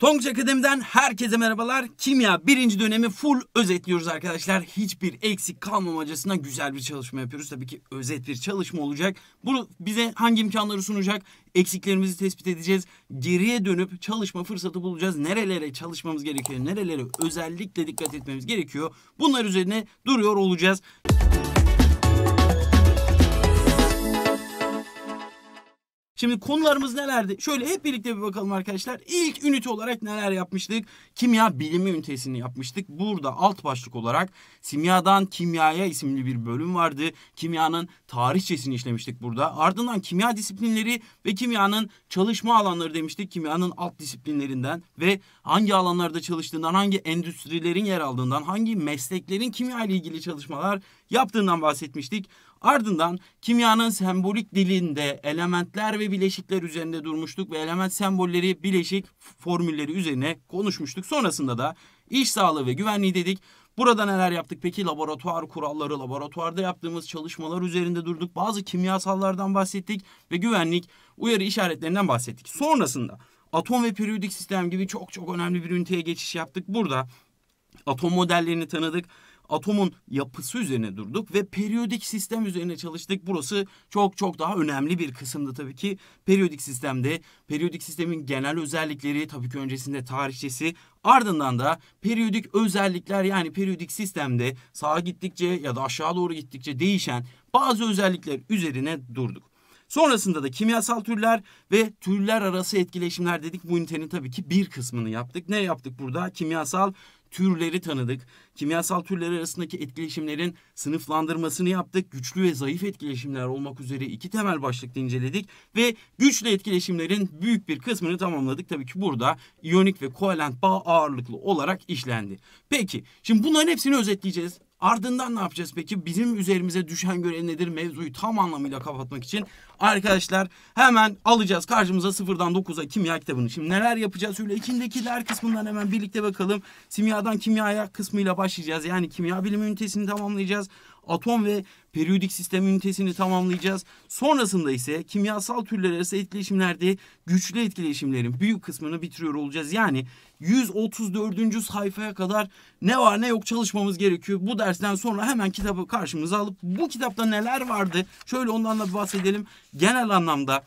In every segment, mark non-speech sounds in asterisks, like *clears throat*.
Tonguç Akademi'den herkese merhabalar. Kimya birinci dönemi full özetliyoruz arkadaşlar. Hiçbir eksik kalmamacasına güzel bir çalışma yapıyoruz. Tabii ki özet bir çalışma olacak. Bunu bize hangi imkanları sunacak? Eksiklerimizi tespit edeceğiz. Geriye dönüp çalışma fırsatı bulacağız. Nerelere çalışmamız gerekiyor? Nerelere özellikle dikkat etmemiz gerekiyor? Bunlar üzerine duruyor olacağız. Müzik Şimdi konularımız nelerdi? Şöyle hep birlikte bir bakalım arkadaşlar. İlk ünite olarak neler yapmıştık? Kimya bilimi ünitesini yapmıştık. Burada alt başlık olarak simyadan kimyaya isimli bir bölüm vardı. Kimyanın tarihçesini işlemiştik burada. Ardından kimya disiplinleri ve kimyanın çalışma alanları demiştik. Kimyanın alt disiplinlerinden ve hangi alanlarda çalıştığından, hangi endüstrilerin yer aldığından, hangi mesleklerin kimya ile ilgili çalışmalar yaptığından bahsetmiştik. Ardından kimyanın sembolik dilinde elementler ve bileşikler üzerinde durmuştuk ve element sembolleri, bileşik formülleri üzerine konuşmuştuk. Sonrasında da iş sağlığı ve güvenliği dedik. Burada neler yaptık peki? Laboratuvar kuralları, laboratuvarda yaptığımız çalışmalar üzerinde durduk. Bazı kimyasallardan bahsettik ve güvenlik uyarı işaretlerinden bahsettik. Sonrasında atom ve periyodik sistem gibi çok çok önemli bir üniteye geçiş yaptık. Burada atom modellerini tanıdık atomun yapısı üzerine durduk ve periyodik sistem üzerine çalıştık. Burası çok çok daha önemli bir kısımdı tabii ki periyodik sistemde. Periyodik sistemin genel özellikleri tabii ki öncesinde tarihçesi Ardından da periyodik özellikler yani periyodik sistemde sağa gittikçe ya da aşağı doğru gittikçe değişen bazı özellikler üzerine durduk. Sonrasında da kimyasal türler ve türler arası etkileşimler dedik. Bu ünitenin tabii ki bir kısmını yaptık. Ne yaptık burada? Kimyasal türleri tanıdık. Kimyasal türler arasındaki etkileşimlerin sınıflandırmasını yaptık. Güçlü ve zayıf etkileşimler olmak üzere iki temel başlıkta inceledik ve güçlü etkileşimlerin büyük bir kısmını tamamladık. Tabii ki burada iyonik ve kovalent bağ ağırlıklı olarak işlendi. Peki şimdi bunların hepsini özetleyeceğiz. Ardından ne yapacağız peki? Bizim üzerimize düşen görev nedir? Mevzuyu tam anlamıyla kapatmak için arkadaşlar hemen alacağız karşımıza sıfırdan dokuza kimya kitabını. Şimdi neler yapacağız? Şöyle içindekiler kısmından hemen birlikte bakalım. Simyadan kimyaya kısmıyla başlayacağız. Yani kimya bilimi ünitesini tamamlayacağız atom ve periyodik sistem ünitesini tamamlayacağız. Sonrasında ise kimyasal türler arası etkileşimlerde güçlü etkileşimlerin büyük kısmını bitiriyor olacağız. Yani 134. sayfaya kadar ne var ne yok çalışmamız gerekiyor. Bu dersten sonra hemen kitabı karşımıza alıp bu kitapta neler vardı şöyle ondan da bahsedelim. Genel anlamda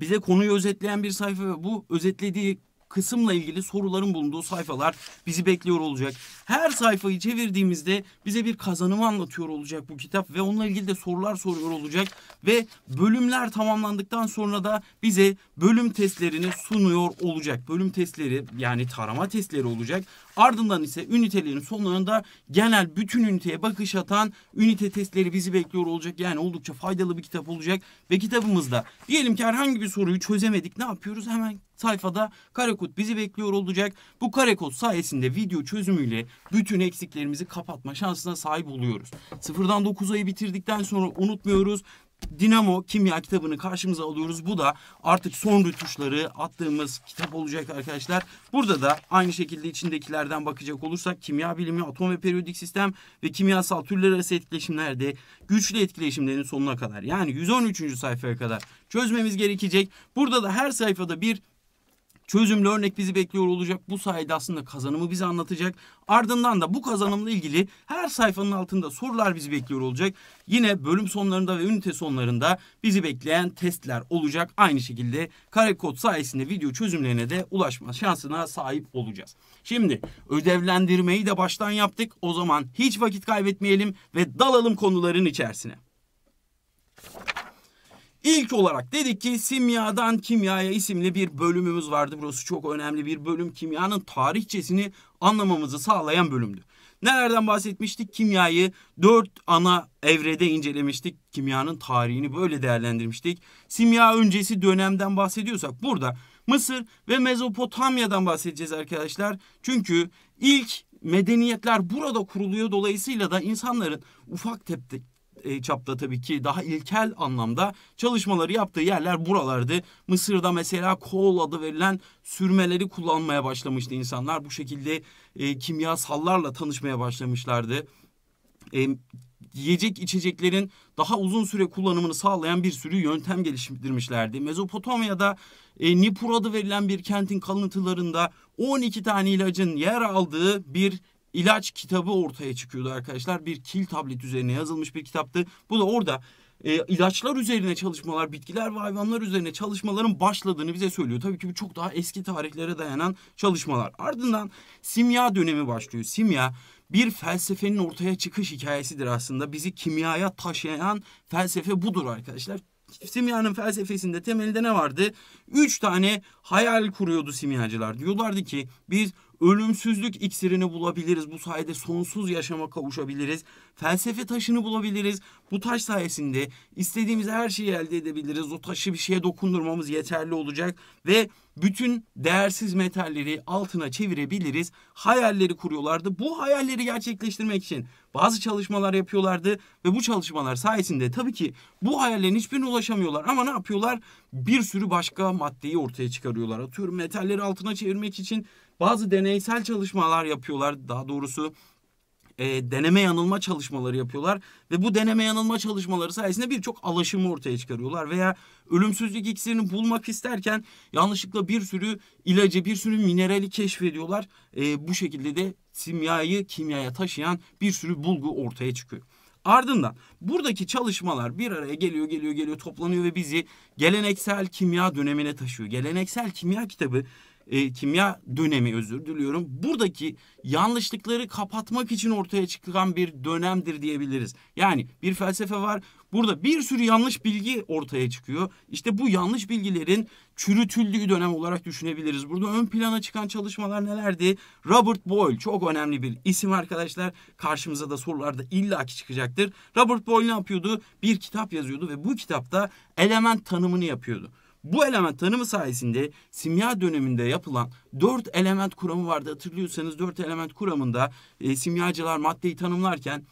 bize konuyu özetleyen bir sayfa ve bu özetlediği kısımla ilgili soruların bulunduğu sayfalar bizi bekliyor olacak. Her sayfayı çevirdiğimizde bize bir kazanımı anlatıyor olacak bu kitap ve onunla ilgili de sorular soruyor olacak ve bölümler tamamlandıktan sonra da bize bölüm testlerini sunuyor olacak. Bölüm testleri yani tarama testleri olacak. Ardından ise ünitelerin sonlarında genel bütün üniteye bakış atan ünite testleri bizi bekliyor olacak. Yani oldukça faydalı bir kitap olacak ve kitabımızda diyelim ki herhangi bir soruyu çözemedik ne yapıyoruz? Hemen sayfada karekod bizi bekliyor olacak. Bu karekod sayesinde video çözümüyle bütün eksiklerimizi kapatma şansına sahip oluyoruz. Sıfırdan 9 ayı bitirdikten sonra unutmuyoruz. Dinamo Kimya kitabını karşımıza alıyoruz. Bu da artık son rütuşları attığımız kitap olacak arkadaşlar. Burada da aynı şekilde içindekilerden bakacak olursak kimya bilimi, atom ve periyodik sistem ve kimyasal türler arası etkileşimlerde güçlü etkileşimlerin sonuna kadar yani 113. sayfaya kadar çözmemiz gerekecek. Burada da her sayfada bir çözümlü örnek bizi bekliyor olacak. Bu sayede aslında kazanımı bize anlatacak. Ardından da bu kazanımla ilgili her sayfanın altında sorular bizi bekliyor olacak. Yine bölüm sonlarında ve ünite sonlarında bizi bekleyen testler olacak. Aynı şekilde kare kod sayesinde video çözümlerine de ulaşma şansına sahip olacağız. Şimdi ödevlendirmeyi de baştan yaptık. O zaman hiç vakit kaybetmeyelim ve dalalım konuların içerisine. İlk olarak dedik ki simyadan kimyaya isimli bir bölümümüz vardı. Burası çok önemli bir bölüm. Kimyanın tarihçesini anlamamızı sağlayan bölümdü. Nelerden bahsetmiştik? Kimyayı dört ana evrede incelemiştik. Kimyanın tarihini böyle değerlendirmiştik. Simya öncesi dönemden bahsediyorsak burada Mısır ve Mezopotamya'dan bahsedeceğiz arkadaşlar. Çünkü ilk medeniyetler burada kuruluyor. Dolayısıyla da insanların ufak teptik e, çapta tabii ki daha ilkel anlamda çalışmaları yaptığı yerler buralardı. Mısır'da mesela kol adı verilen sürmeleri kullanmaya başlamıştı insanlar. Bu şekilde e, kimyasallarla tanışmaya başlamışlardı. E, yiyecek içeceklerin daha uzun süre kullanımını sağlayan bir sürü yöntem geliştirmişlerdi. Mezopotamya'da e, Nippur adı verilen bir kentin kalıntılarında 12 tane ilacın yer aldığı bir ilaç kitabı ortaya çıkıyordu arkadaşlar. Bir kil tablet üzerine yazılmış bir kitaptı. Bu da orada e, ilaçlar üzerine çalışmalar, bitkiler ve hayvanlar üzerine çalışmaların başladığını bize söylüyor. Tabii ki bu çok daha eski tarihlere dayanan çalışmalar. Ardından simya dönemi başlıyor. Simya bir felsefenin ortaya çıkış hikayesidir aslında. Bizi kimyaya taşıyan felsefe budur arkadaşlar. Simya'nın felsefesinde temelde ne vardı? Üç tane hayal kuruyordu simyacılar. Diyorlardı ki biz Ölümsüzlük iksirini bulabiliriz. Bu sayede sonsuz yaşama kavuşabiliriz. Felsefe taşını bulabiliriz. Bu taş sayesinde istediğimiz her şeyi elde edebiliriz. O taşı bir şeye dokundurmamız yeterli olacak ve bütün değersiz metalleri altına çevirebiliriz. Hayalleri kuruyorlardı. Bu hayalleri gerçekleştirmek için bazı çalışmalar yapıyorlardı ve bu çalışmalar sayesinde tabii ki bu hayallerin hiçbirine ulaşamıyorlar ama ne yapıyorlar? Bir sürü başka maddeyi ortaya çıkarıyorlar. Atıyorum metalleri altına çevirmek için bazı deneysel çalışmalar yapıyorlar. Daha doğrusu e, deneme yanılma çalışmaları yapıyorlar ve bu deneme yanılma çalışmaları sayesinde birçok alaşımı ortaya çıkarıyorlar veya ölümsüzlük iksirini bulmak isterken yanlışlıkla bir sürü ilacı, bir sürü minerali keşfediyorlar. E, bu şekilde de simyayı kimyaya taşıyan bir sürü bulgu ortaya çıkıyor. Ardından buradaki çalışmalar bir araya geliyor geliyor geliyor toplanıyor ve bizi geleneksel kimya dönemine taşıyor. Geleneksel kimya kitabı e, kimya dönemi özür diliyorum. Buradaki yanlışlıkları kapatmak için ortaya çıkan bir dönemdir diyebiliriz. Yani bir felsefe var. Burada bir sürü yanlış bilgi ortaya çıkıyor. İşte bu yanlış bilgilerin çürütüldüğü dönem olarak düşünebiliriz. Burada ön plana çıkan çalışmalar nelerdi? Robert Boyle çok önemli bir isim arkadaşlar. Karşımıza da sorularda illaki çıkacaktır. Robert Boyle ne yapıyordu? Bir kitap yazıyordu ve bu kitapta element tanımını yapıyordu. Bu element tanımı sayesinde simya döneminde yapılan dört element kuramı vardı. Hatırlıyorsanız dört element kuramında e, simyacılar maddeyi tanımlarken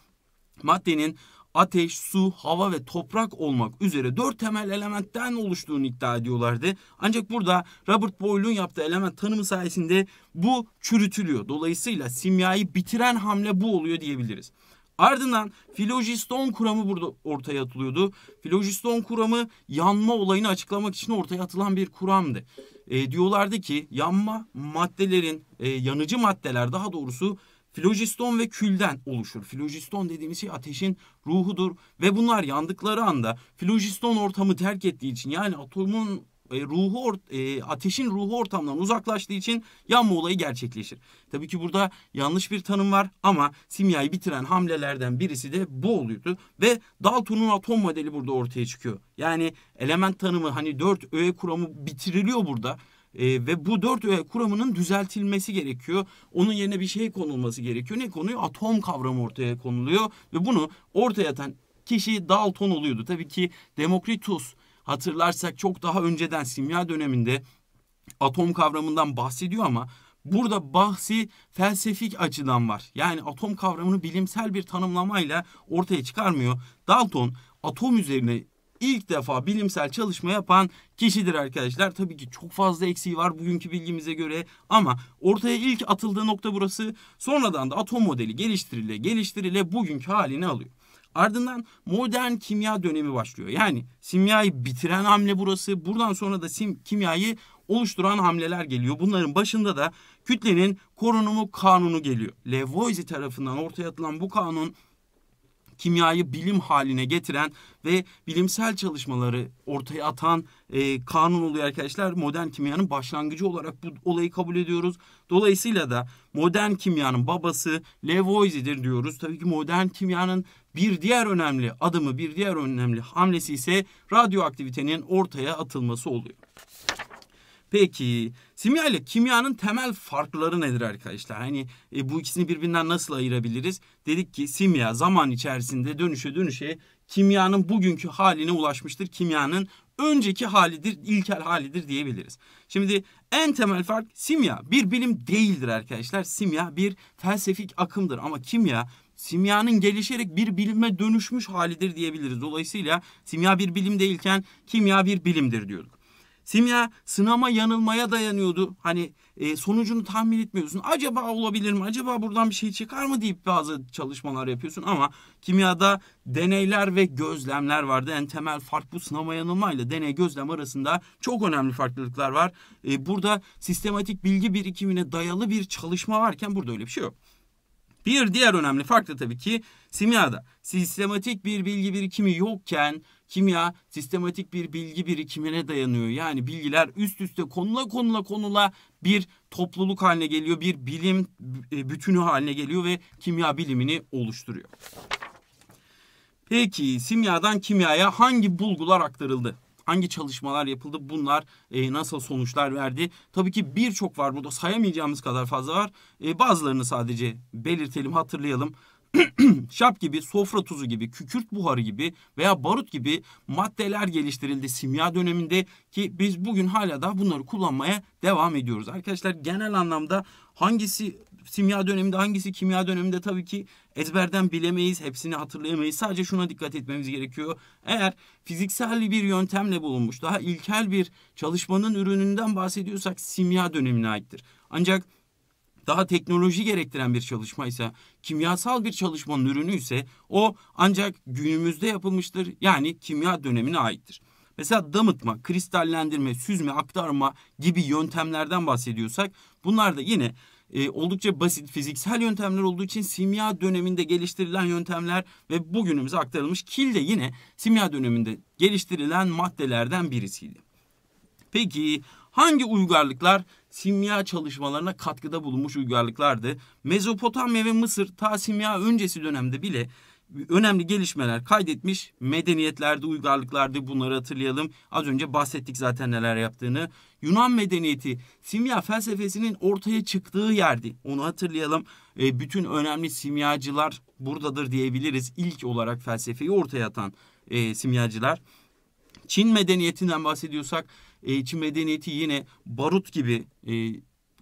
maddenin ateş, su, hava ve toprak olmak üzere dört temel elementten oluştuğunu iddia ediyorlardı. Ancak burada Robert Boyle'un yaptığı element tanımı sayesinde bu çürütülüyor. Dolayısıyla simyayı bitiren hamle bu oluyor diyebiliriz. Ardından filojiston kuramı burada ortaya atılıyordu. Filojiston kuramı yanma olayını açıklamak için ortaya atılan bir kuramdı. E, diyorlardı ki yanma maddelerin e, yanıcı maddeler daha doğrusu filojiston ve külden oluşur. Filojiston dediğimiz şey ateşin ruhudur ve bunlar yandıkları anda filojiston ortamı terk ettiği için yani atomun e, ruhu e, ateşin ruhu ortamdan uzaklaştığı için yanma olayı gerçekleşir. Tabii ki burada yanlış bir tanım var ama simyayı bitiren hamlelerden birisi de bu oluyordu ve Dalton'un atom modeli burada ortaya çıkıyor. Yani element tanımı hani 4 öğe kuramı bitiriliyor burada. ee, ve bu dört öğe kuramının düzeltilmesi gerekiyor. Onun yerine bir şey konulması gerekiyor. Ne konuyu? Atom kavramı ortaya konuluyor ve bunu ortaya atan kişi Dalton oluyordu. Tabii ki Demokritus hatırlarsak çok daha önceden simya döneminde atom kavramından bahsediyor ama burada bahsi felsefik açıdan var. Yani atom kavramını bilimsel bir tanımlamayla ortaya çıkarmıyor. Dalton atom üzerine ilk defa bilimsel çalışma yapan kişidir arkadaşlar. Tabii ki çok fazla eksiği var bugünkü bilgimize göre ama ortaya ilk atıldığı nokta burası. Sonradan da atom modeli geliştirile geliştirile bugünkü halini alıyor. Ardından modern kimya dönemi başlıyor. Yani simyayı bitiren hamle burası. Buradan sonra da sim, kimyayı oluşturan hamleler geliyor. Bunların başında da kütlenin korunumu kanunu geliyor. Lavoisier tarafından ortaya atılan bu kanun kimyayı bilim haline getiren ve bilimsel çalışmaları ortaya atan e, kanun oluyor arkadaşlar. Modern kimyanın başlangıcı olarak bu olayı kabul ediyoruz. Dolayısıyla da modern kimyanın babası Lavoisie'dir diyoruz. Tabii ki modern kimyanın bir diğer önemli adımı, bir diğer önemli hamlesi ise radyoaktivitenin ortaya atılması oluyor. Peki Simya ile kimyanın temel farkları nedir arkadaşlar? Hani e, bu ikisini birbirinden nasıl ayırabiliriz? Dedik ki simya zaman içerisinde dönüşe dönüşe kimyanın bugünkü haline ulaşmıştır. Kimyanın önceki halidir, ilkel halidir diyebiliriz. Şimdi en temel fark simya bir bilim değildir arkadaşlar. Simya bir felsefik akımdır ama kimya simyanın gelişerek bir bilime dönüşmüş halidir diyebiliriz. Dolayısıyla simya bir bilim değilken kimya bir bilimdir diyorduk. Simya sınama yanılmaya dayanıyordu. Hani e, sonucunu tahmin etmiyorsun. Acaba olabilir mi? Acaba buradan bir şey çıkar mı deyip bazı çalışmalar yapıyorsun ama kimyada deneyler ve gözlemler vardı. En temel fark bu sınama yanılmayla deney gözlem arasında çok önemli farklılıklar var. E, burada sistematik bilgi birikimine dayalı bir çalışma varken burada öyle bir şey yok. Bir diğer önemli fark da tabii ki simyada. Sistematik bir bilgi birikimi yokken Kimya sistematik bir bilgi birikimine dayanıyor. Yani bilgiler üst üste konula konula konula bir topluluk haline geliyor. Bir bilim e, bütünü haline geliyor ve kimya bilimini oluşturuyor. Peki simyadan kimyaya hangi bulgular aktarıldı? Hangi çalışmalar yapıldı? Bunlar e, nasıl sonuçlar verdi? Tabii ki birçok var burada sayamayacağımız kadar fazla var. E, bazılarını sadece belirtelim, hatırlayalım. *clears throat* şap gibi, sofra tuzu gibi, kükürt buharı gibi veya barut gibi maddeler geliştirildi simya döneminde ki biz bugün hala da bunları kullanmaya devam ediyoruz. Arkadaşlar genel anlamda hangisi simya döneminde hangisi kimya döneminde tabii ki ezberden bilemeyiz, hepsini hatırlayamayız. Sadece şuna dikkat etmemiz gerekiyor. Eğer fiziksel bir yöntemle bulunmuş, daha ilkel bir çalışmanın ürününden bahsediyorsak simya dönemine aittir. Ancak daha teknoloji gerektiren bir çalışma ise, kimyasal bir çalışmanın ürünü ise o ancak günümüzde yapılmıştır. Yani kimya dönemine aittir. Mesela damıtma, kristallendirme, süzme, aktarma gibi yöntemlerden bahsediyorsak bunlar da yine e, oldukça basit fiziksel yöntemler olduğu için simya döneminde geliştirilen yöntemler ve bugünümüze aktarılmış kil de yine simya döneminde geliştirilen maddelerden birisiydi. Peki hangi uygarlıklar simya çalışmalarına katkıda bulunmuş uygarlıklardı. Mezopotamya ve Mısır ta simya öncesi dönemde bile önemli gelişmeler kaydetmiş medeniyetlerde, uygarlıklardı. bunları hatırlayalım. Az önce bahsettik zaten neler yaptığını. Yunan medeniyeti simya felsefesinin ortaya çıktığı yerdi. Onu hatırlayalım. E, bütün önemli simyacılar buradadır diyebiliriz. İlk olarak felsefeyi ortaya atan e, simyacılar. Çin medeniyetinden bahsediyorsak Çin medeniyeti yine barut gibi, e,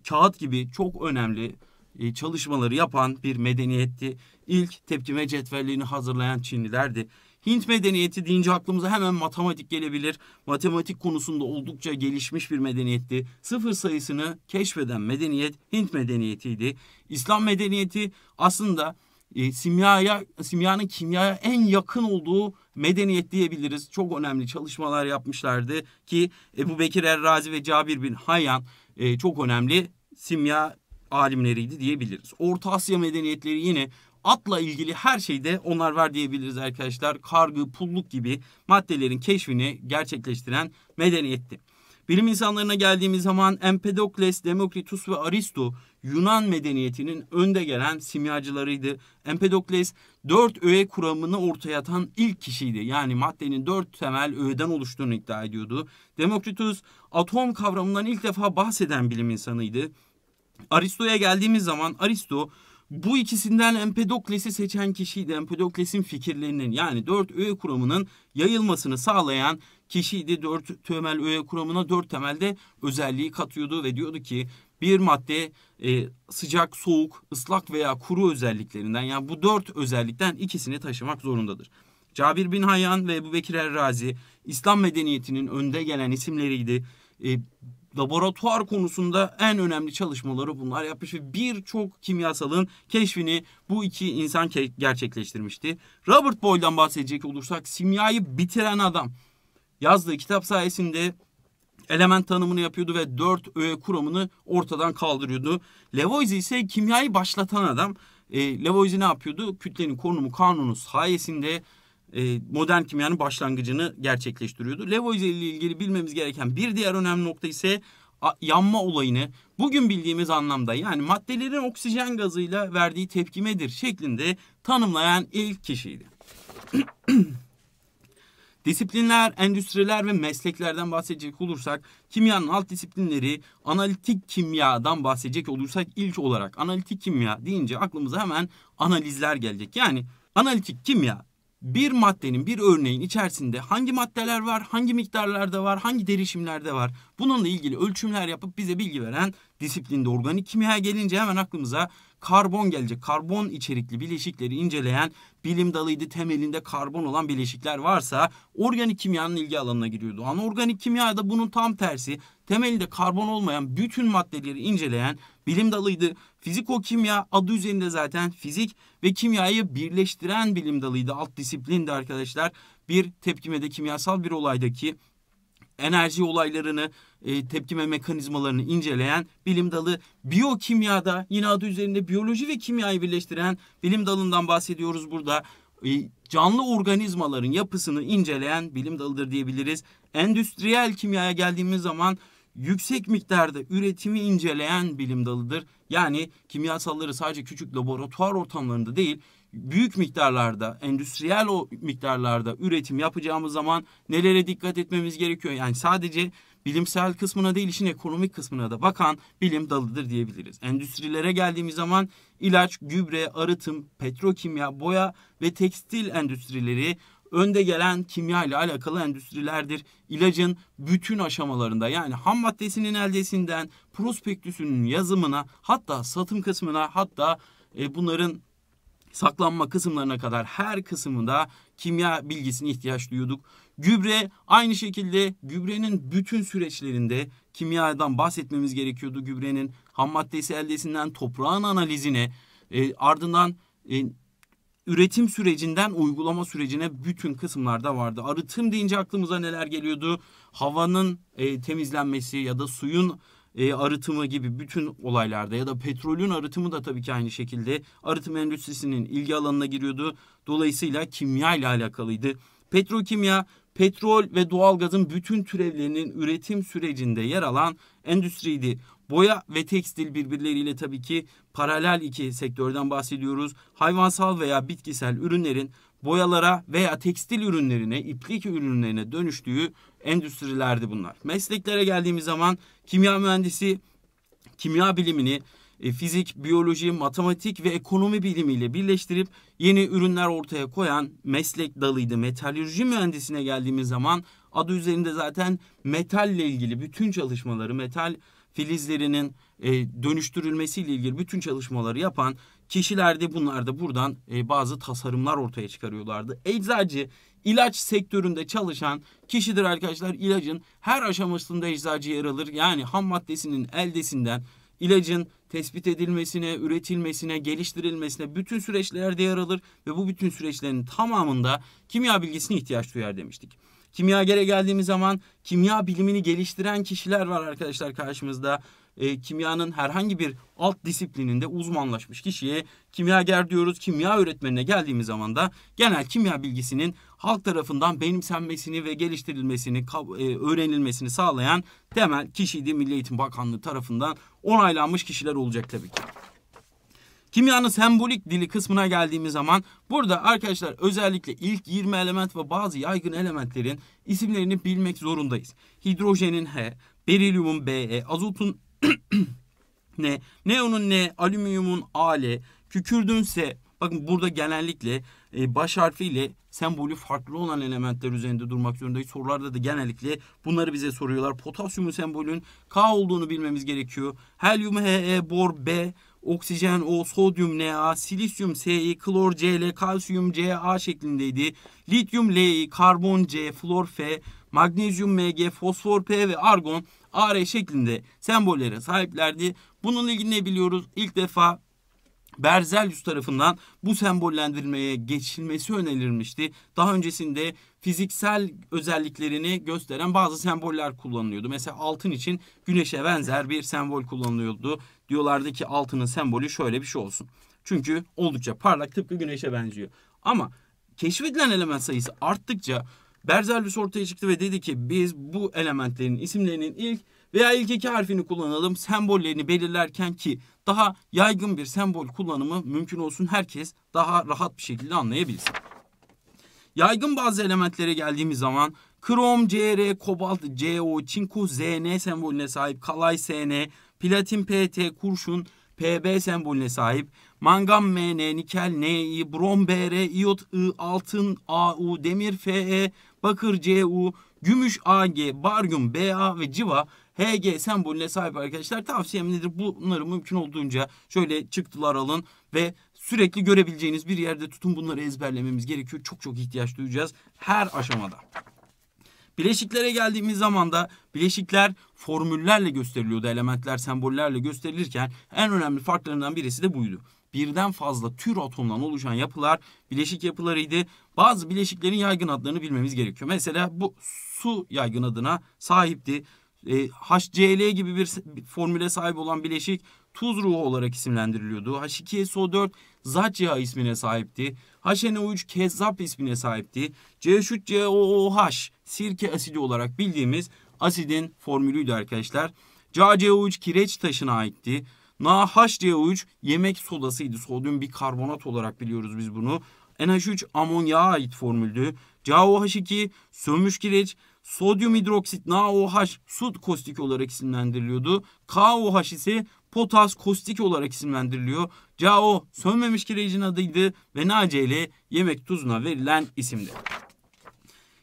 kağıt gibi çok önemli e, çalışmaları yapan bir medeniyetti. İlk tepkime cetvelliğini hazırlayan Çinlilerdi. Hint medeniyeti deyince aklımıza hemen matematik gelebilir. Matematik konusunda oldukça gelişmiş bir medeniyetti. Sıfır sayısını keşfeden medeniyet Hint medeniyetiydi. İslam medeniyeti aslında e, simyaya simyanın kimyaya en yakın olduğu medeniyet diyebiliriz. Çok önemli çalışmalar yapmışlardı ki Ebu Bekir Errazi ve Cabir bin Hayyan e, çok önemli simya alimleriydi diyebiliriz. Orta Asya medeniyetleri yine atla ilgili her şeyde onlar var diyebiliriz arkadaşlar. Kargı, pulluk gibi maddelerin keşfini gerçekleştiren medeniyetti. Bilim insanlarına geldiğimiz zaman Empedokles, Demokritus ve Aristo Yunan medeniyetinin önde gelen simyacılarıydı. Empedokles dört öğe kuramını ortaya atan ilk kişiydi. Yani maddenin dört temel öğeden oluştuğunu iddia ediyordu. Demokritus atom kavramından ilk defa bahseden bilim insanıydı. Aristo'ya geldiğimiz zaman Aristo bu ikisinden Empedokles'i seçen kişiydi. Empedokles'in fikirlerinin yani dört öğe kuramının yayılmasını sağlayan kişiydi. Dört temel öğe kuramına dört temelde özelliği katıyordu ve diyordu ki bir madde e, sıcak, soğuk, ıslak veya kuru özelliklerinden yani bu dört özellikten ikisini taşımak zorundadır. Cabir bin Hayyan ve Ebu Bekir Errazi İslam medeniyetinin önde gelen isimleriydi. E, laboratuvar konusunda en önemli çalışmaları bunlar yapmış ve birçok kimyasalın keşfini bu iki insan gerçekleştirmişti. Robert Boyle'dan bahsedecek olursak simyayı bitiren adam yazdığı kitap sayesinde element tanımını yapıyordu ve dört öğe kuramını ortadan kaldırıyordu. Lavoisier ise kimyayı başlatan adam. E, Lavoisier ne yapıyordu? Kütlenin konumu kanunu sayesinde e, modern kimyanın başlangıcını gerçekleştiriyordu. Lavoisier ile ilgili bilmemiz gereken bir diğer önemli nokta ise yanma olayını bugün bildiğimiz anlamda yani maddelerin oksijen gazıyla verdiği tepkimedir şeklinde tanımlayan ilk kişiydi. *clears throat* Disiplinler, endüstriler ve mesleklerden bahsedecek olursak kimyanın alt disiplinleri analitik kimyadan bahsedecek olursak ilk olarak analitik kimya deyince aklımıza hemen analizler gelecek. Yani analitik kimya bir maddenin bir örneğin içerisinde hangi maddeler var, hangi miktarlarda var, hangi derişimlerde var bununla ilgili ölçümler yapıp bize bilgi veren disiplinde organik kimya gelince hemen aklımıza karbon gelecek. Karbon içerikli bileşikleri inceleyen bilim dalıydı. Temelinde karbon olan bileşikler varsa organik kimyanın ilgi alanına giriyordu. Anorganik kimya da bunun tam tersi. Temelinde karbon olmayan bütün maddeleri inceleyen bilim dalıydı. Fiziko-kimya adı üzerinde zaten fizik ve kimyayı birleştiren bilim dalıydı. Alt disiplindi arkadaşlar bir tepkimede kimyasal bir olaydaki enerji olaylarını e, tepkime mekanizmalarını inceleyen bilim dalı biyokimyada yine adı üzerinde biyoloji ve kimyayı birleştiren bilim dalından bahsediyoruz burada. E, canlı organizmaların yapısını inceleyen bilim dalıdır diyebiliriz. Endüstriyel kimyaya geldiğimiz zaman yüksek miktarda üretimi inceleyen bilim dalıdır. Yani kimyasalları sadece küçük laboratuvar ortamlarında değil, büyük miktarlarda, endüstriyel o miktarlarda üretim yapacağımız zaman nelere dikkat etmemiz gerekiyor? Yani sadece bilimsel kısmına değil işin ekonomik kısmına da bakan bilim dalıdır diyebiliriz. Endüstrilere geldiğimiz zaman ilaç, gübre, arıtım, petrokimya, boya ve tekstil endüstrileri önde gelen kimya ile alakalı endüstrilerdir. İlacın bütün aşamalarında yani ham maddesinin eldesinden prospektüsünün yazımına hatta satım kısmına hatta e, bunların saklanma kısımlarına kadar her kısmında kimya bilgisine ihtiyaç duyuyorduk. Gübre aynı şekilde gübrenin bütün süreçlerinde kimyadan bahsetmemiz gerekiyordu. Gübrenin ham maddesi eldesinden toprağın analizine e, ardından e, üretim sürecinden uygulama sürecine bütün kısımlarda vardı. Arıtım deyince aklımıza neler geliyordu? Havanın e, temizlenmesi ya da suyun e, arıtımı gibi bütün olaylarda ya da petrolün arıtımı da tabii ki aynı şekilde arıtım endüstrisinin ilgi alanına giriyordu. Dolayısıyla kimya ile alakalıydı. Petrokimya petrol ve doğalgazın bütün türevlerinin üretim sürecinde yer alan endüstriydi. Boya ve tekstil birbirleriyle tabii ki paralel iki sektörden bahsediyoruz. Hayvansal veya bitkisel ürünlerin boyalara veya tekstil ürünlerine, iplik ürünlerine dönüştüğü endüstrilerdi bunlar. Mesleklere geldiğimiz zaman kimya mühendisi kimya bilimini e, fizik, biyoloji, matematik ve ekonomi bilimiyle birleştirip yeni ürünler ortaya koyan meslek dalıydı. Metalürji mühendisine geldiğimiz zaman adı üzerinde zaten metalle ilgili bütün çalışmaları, metal filizlerinin e, dönüştürülmesiyle ilgili bütün çalışmaları yapan kişiler de bunlar da buradan e, bazı tasarımlar ortaya çıkarıyorlardı. Eczacı ilaç sektöründe çalışan kişidir arkadaşlar. İlacın her aşamasında eczacı yer alır. Yani ham maddesinin eldesinden ilacın tespit edilmesine, üretilmesine, geliştirilmesine bütün süreçlerde yer alır ve bu bütün süreçlerin tamamında kimya bilgisine ihtiyaç duyar demiştik. Kimya gere geldiğimiz zaman kimya bilimini geliştiren kişiler var arkadaşlar karşımızda. E, kimyanın herhangi bir alt disiplininde uzmanlaşmış kişiye kimyager diyoruz. Kimya öğretmenine geldiğimiz zaman da genel kimya bilgisinin halk tarafından benimsenmesini ve geliştirilmesini, e, öğrenilmesini sağlayan temel kişiydi Milli Eğitim Bakanlığı tarafından onaylanmış kişiler olacak tabii ki. Kimyanın sembolik dili kısmına geldiğimiz zaman burada arkadaşlar özellikle ilk 20 element ve bazı yaygın elementlerin isimlerini bilmek zorundayız. Hidrojenin H, berilyumun Be, azotun *clears throat* ne, neonun ne, alüminyumun Al, kükürdün S, Bakın burada genellikle e, baş harfiyle sembolü farklı olan elementler üzerinde durmak zorundayız. Sorularda da genellikle bunları bize soruyorlar. Potasyumun sembolün K olduğunu bilmemiz gerekiyor. Helyum HE, e, bor B, oksijen O, sodyum Na, silisyum Si, klor Cl, kalsiyum Ca şeklindeydi. Lityum Li, karbon C, flor F, magnezyum Mg, fosfor P ve argon AR şeklinde sembollere sahiplerdi. Bununla ilgili ne biliyoruz? İlk defa Berzelius tarafından bu sembollendirmeye geçilmesi önerilmişti. Daha öncesinde fiziksel özelliklerini gösteren bazı semboller kullanılıyordu. Mesela altın için güneşe benzer bir sembol kullanılıyordu. Diyorlardı ki altının sembolü şöyle bir şey olsun. Çünkü oldukça parlak tıpkı güneşe benziyor. Ama keşfedilen element sayısı arttıkça Berzelius ortaya çıktı ve dedi ki biz bu elementlerin isimlerinin ilk veya ilk iki harfini kullanalım sembollerini belirlerken ki daha yaygın bir sembol kullanımı mümkün olsun herkes daha rahat bir şekilde anlayabilsin. Yaygın bazı elementlere geldiğimiz zaman krom, CR, kobalt, CO, çinko, ZN sembolüne sahip, kalay SN, platin PT, kurşun, PB sembolüne sahip, mangan MN, nikel NI, brom BR, iot I, altın AU, demir FE, bakır CU, gümüş AG, baryum BA ve civa HG sembolüne sahip arkadaşlar. Tavsiyem nedir? Bunları mümkün olduğunca şöyle çıktılar alın ve sürekli görebileceğiniz bir yerde tutun bunları ezberlememiz gerekiyor. Çok çok ihtiyaç duyacağız her aşamada. Bileşiklere geldiğimiz zaman da bileşikler formüllerle gösteriliyordu. Elementler sembollerle gösterilirken en önemli farklarından birisi de buydu. Birden fazla tür atomdan oluşan yapılar bileşik yapılarıydı. Bazı bileşiklerin yaygın adlarını bilmemiz gerekiyor. Mesela bu su yaygın adına sahipti e, HCl gibi bir formüle sahip olan bileşik tuz ruhu olarak isimlendiriliyordu. H2SO4 Zacya ismine sahipti. HNO3 Kezzap ismine sahipti. C3COOH sirke asidi olarak bildiğimiz asidin formülüydü arkadaşlar. CaCO3 kireç taşına aitti. NaHCO3 yemek sodasıydı. Sodyum bikarbonat olarak biliyoruz biz bunu. NH3 amonyağa ait formüldü. CaOH2 sönmüş kireç, Sodyum hidroksit NaOH sud kostik olarak isimlendiriliyordu. KOH ise potas kostik olarak isimlendiriliyor. CaO sönmemiş kireyicin adıydı ve NaCl yemek tuzuna verilen isimdi.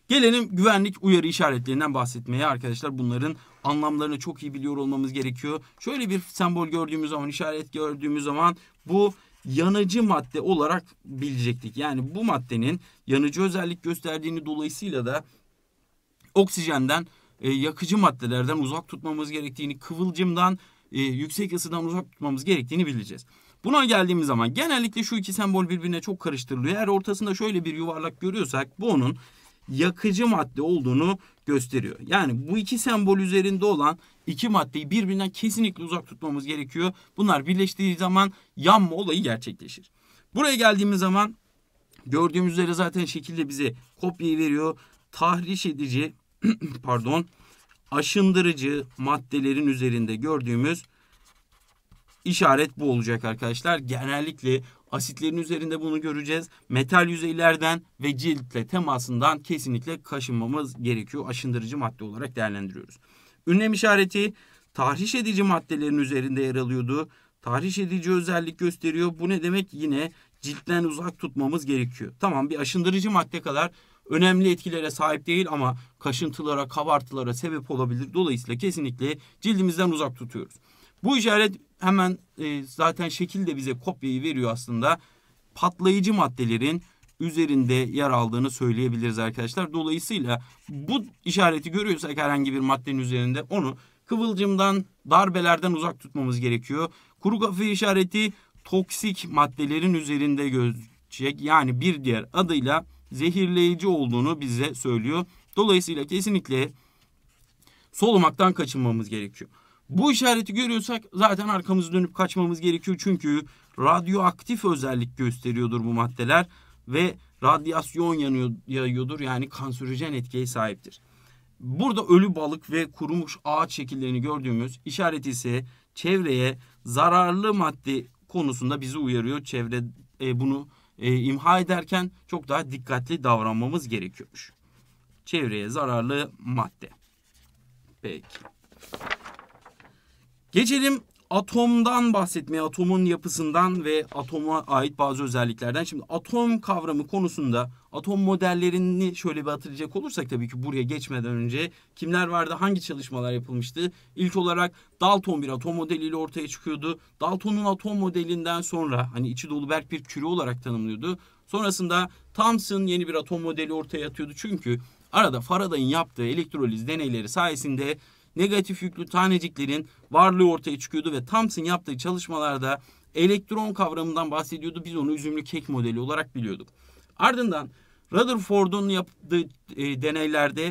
Gelelim güvenlik uyarı işaretlerinden bahsetmeye arkadaşlar. Bunların anlamlarını çok iyi biliyor olmamız gerekiyor. Şöyle bir sembol gördüğümüz zaman, işaret gördüğümüz zaman bu yanıcı madde olarak bilecektik. Yani bu maddenin yanıcı özellik gösterdiğini dolayısıyla da oksijenden, e, yakıcı maddelerden uzak tutmamız gerektiğini, kıvılcımdan, e, yüksek ısıdan uzak tutmamız gerektiğini bileceğiz. Buna geldiğimiz zaman genellikle şu iki sembol birbirine çok karıştırılıyor. Eğer ortasında şöyle bir yuvarlak görüyorsak bu onun yakıcı madde olduğunu gösteriyor. Yani bu iki sembol üzerinde olan iki maddeyi birbirinden kesinlikle uzak tutmamız gerekiyor. Bunlar birleştiği zaman yanma olayı gerçekleşir. Buraya geldiğimiz zaman gördüğümüz üzere zaten şekilde bize kopyayı veriyor tahriş edici *clears throat* pardon aşındırıcı maddelerin üzerinde gördüğümüz işaret bu olacak arkadaşlar. Genellikle asitlerin üzerinde bunu göreceğiz. Metal yüzeylerden ve ciltle temasından kesinlikle kaşınmamız gerekiyor. Aşındırıcı madde olarak değerlendiriyoruz. Ünlem işareti tahriş edici maddelerin üzerinde yer alıyordu. Tahriş edici özellik gösteriyor. Bu ne demek? Yine ciltten uzak tutmamız gerekiyor. Tamam bir aşındırıcı madde kadar önemli etkilere sahip değil ama kaşıntılara, kabartılara sebep olabilir. Dolayısıyla kesinlikle cildimizden uzak tutuyoruz. Bu işaret hemen e, zaten şekilde bize kopyayı veriyor aslında. Patlayıcı maddelerin üzerinde yer aldığını söyleyebiliriz arkadaşlar. Dolayısıyla bu işareti görüyorsak herhangi bir maddenin üzerinde onu kıvılcımdan, darbelerden uzak tutmamız gerekiyor. Kuru kafa işareti toksik maddelerin üzerinde gözecek. Yani bir diğer adıyla zehirleyici olduğunu bize söylüyor. Dolayısıyla kesinlikle solumaktan kaçınmamız gerekiyor. Bu işareti görüyorsak zaten arkamızı dönüp kaçmamız gerekiyor. Çünkü radyoaktif özellik gösteriyordur bu maddeler ve radyasyon yanıyor, yayıyordur yani kanserojen etkiye sahiptir. Burada ölü balık ve kurumuş ağaç şekillerini gördüğümüz işaret ise çevreye zararlı madde konusunda bizi uyarıyor. Çevre e, bunu e, imha ederken çok daha dikkatli davranmamız gerekiyormuş. Çevreye zararlı madde. Peki. Geçelim atomdan bahsetmeye, atomun yapısından ve atoma ait bazı özelliklerden. Şimdi atom kavramı konusunda atom modellerini şöyle bir hatırlayacak olursak tabii ki buraya geçmeden önce kimler vardı, hangi çalışmalar yapılmıştı? İlk olarak Dalton bir atom modeliyle ortaya çıkıyordu. Dalton'un atom modelinden sonra hani içi dolu berk bir küre olarak tanımlıyordu. Sonrasında Thomson yeni bir atom modeli ortaya atıyordu. Çünkü arada Faraday'ın yaptığı elektroliz deneyleri sayesinde negatif yüklü taneciklerin varlığı ortaya çıkıyordu ve Thomson yaptığı çalışmalarda elektron kavramından bahsediyordu. Biz onu üzümlü kek modeli olarak biliyorduk. Ardından Rutherford'un yaptığı e, deneylerde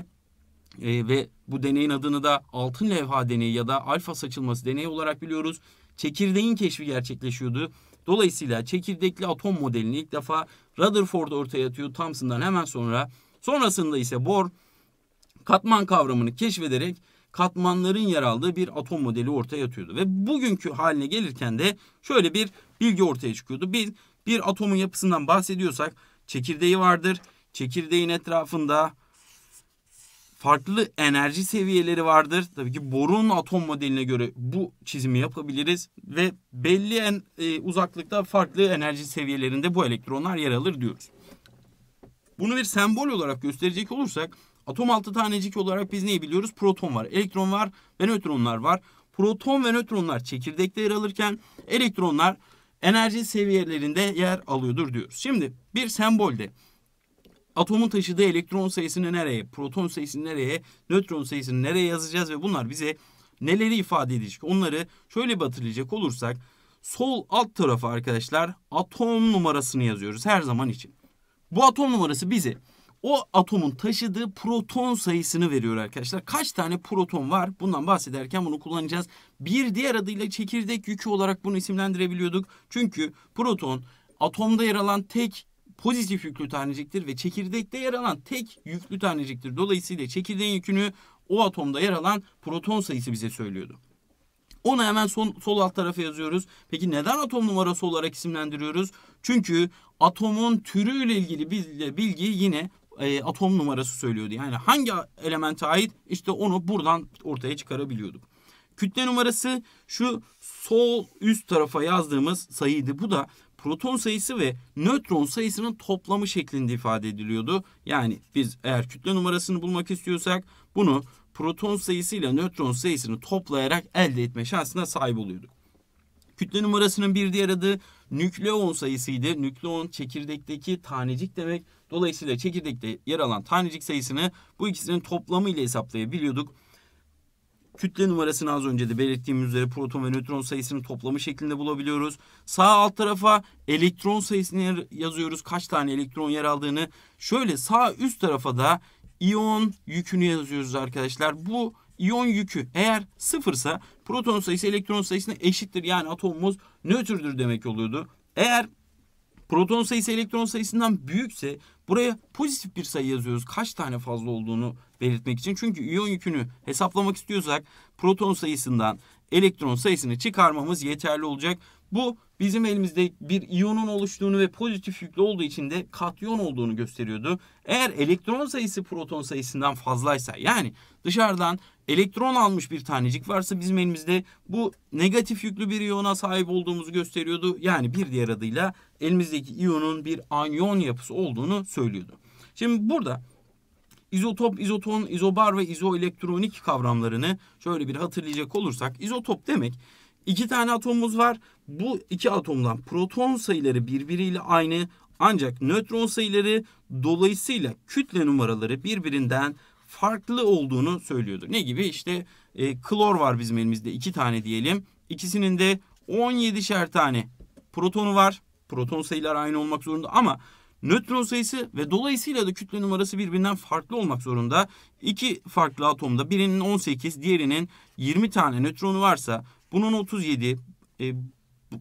e, ve bu deneyin adını da altın levha deneyi ya da alfa saçılması deneyi olarak biliyoruz. Çekirdeğin keşfi gerçekleşiyordu. Dolayısıyla çekirdekli atom modelini ilk defa Rutherford ortaya atıyor Thomson'dan hemen sonra. Sonrasında ise Bohr katman kavramını keşfederek katmanların yer aldığı bir atom modeli ortaya atıyordu. Ve bugünkü haline gelirken de şöyle bir bilgi ortaya çıkıyordu. Biz bir atomun yapısından bahsediyorsak çekirdeği vardır. Çekirdeğin etrafında farklı enerji seviyeleri vardır. Tabii ki borun atom modeline göre bu çizimi yapabiliriz ve belli en, e, uzaklıkta farklı enerji seviyelerinde bu elektronlar yer alır diyoruz. Bunu bir sembol olarak gösterecek olursak Atom altı tanecik olarak biz neyi biliyoruz? Proton var, elektron var ve nötronlar var. Proton ve nötronlar çekirdekte yer alırken elektronlar enerji seviyelerinde yer alıyordur diyoruz. Şimdi bir sembolde atomun taşıdığı elektron sayısını nereye, proton sayısını nereye, nötron sayısını nereye yazacağız ve bunlar bize neleri ifade edecek? Onları şöyle bir olursak sol alt tarafa arkadaşlar atom numarasını yazıyoruz her zaman için. Bu atom numarası bize o atomun taşıdığı proton sayısını veriyor arkadaşlar. Kaç tane proton var? Bundan bahsederken bunu kullanacağız. Bir diğer adıyla çekirdek yükü olarak bunu isimlendirebiliyorduk. Çünkü proton atomda yer alan tek pozitif yüklü taneciktir ve çekirdekte yer alan tek yüklü taneciktir. Dolayısıyla çekirdeğin yükünü o atomda yer alan proton sayısı bize söylüyordu. Onu hemen son, sol alt tarafa yazıyoruz. Peki neden atom numarası olarak isimlendiriyoruz? Çünkü atomun türüyle ilgili bilgi yine e, atom numarası söylüyordu. Yani hangi elemente ait işte onu buradan ortaya çıkarabiliyorduk. Kütle numarası şu sol üst tarafa yazdığımız sayıydı. Bu da proton sayısı ve nötron sayısının toplamı şeklinde ifade ediliyordu. Yani biz eğer kütle numarasını bulmak istiyorsak bunu proton sayısıyla nötron sayısını toplayarak elde etme şansına sahip oluyorduk. Kütle numarasının bir diğer adı nükleon sayısıydı. Nükleon çekirdekteki tanecik demek. Dolayısıyla çekirdekte yer alan tanecik sayısını bu ikisinin toplamı ile hesaplayabiliyorduk. Kütle numarasını az önce de belirttiğimiz üzere proton ve nötron sayısının toplamı şeklinde bulabiliyoruz. Sağ alt tarafa elektron sayısını yazıyoruz. Kaç tane elektron yer aldığını. Şöyle sağ üst tarafa da iyon yükünü yazıyoruz arkadaşlar. Bu iyon yükü eğer sıfırsa proton sayısı elektron sayısına eşittir. Yani atomumuz nötrdür demek oluyordu. Eğer proton sayısı elektron sayısından büyükse buraya pozitif bir sayı yazıyoruz. Kaç tane fazla olduğunu belirtmek için. Çünkü iyon yükünü hesaplamak istiyorsak proton sayısından elektron sayısını çıkarmamız yeterli olacak. Bu Bizim elimizde bir iyonun oluştuğunu ve pozitif yüklü olduğu için de katyon olduğunu gösteriyordu. Eğer elektron sayısı proton sayısından fazlaysa yani dışarıdan elektron almış bir tanecik varsa bizim elimizde bu negatif yüklü bir iyona sahip olduğumuzu gösteriyordu. Yani bir diğer adıyla elimizdeki iyonun bir anyon yapısı olduğunu söylüyordu. Şimdi burada izotop, izoton, izobar ve izoelektronik kavramlarını şöyle bir hatırlayacak olursak izotop demek iki tane atomumuz var bu iki atomdan proton sayıları birbiriyle aynı ancak nötron sayıları dolayısıyla kütle numaraları birbirinden farklı olduğunu söylüyordu. Ne gibi işte e, klor var bizim elimizde iki tane diyelim. İkisinin de 17'şer tane protonu var. Proton sayıları aynı olmak zorunda ama nötron sayısı ve dolayısıyla da kütle numarası birbirinden farklı olmak zorunda. İki farklı atomda birinin 18 diğerinin 20 tane nötronu varsa bunun 37 e,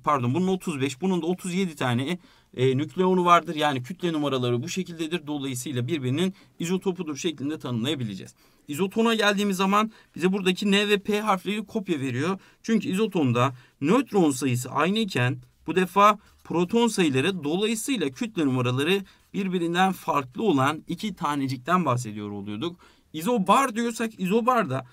pardon bunun 35 bunun da 37 tane e, nükleonu vardır. Yani kütle numaraları bu şekildedir. Dolayısıyla birbirinin izotopudur şeklinde tanımlayabileceğiz. İzotona geldiğimiz zaman bize buradaki N ve P harfleri kopya veriyor. Çünkü izotonda nötron sayısı aynıyken bu defa proton sayıları dolayısıyla kütle numaraları birbirinden farklı olan iki tanecikten bahsediyor oluyorduk. İzobar diyorsak izobarda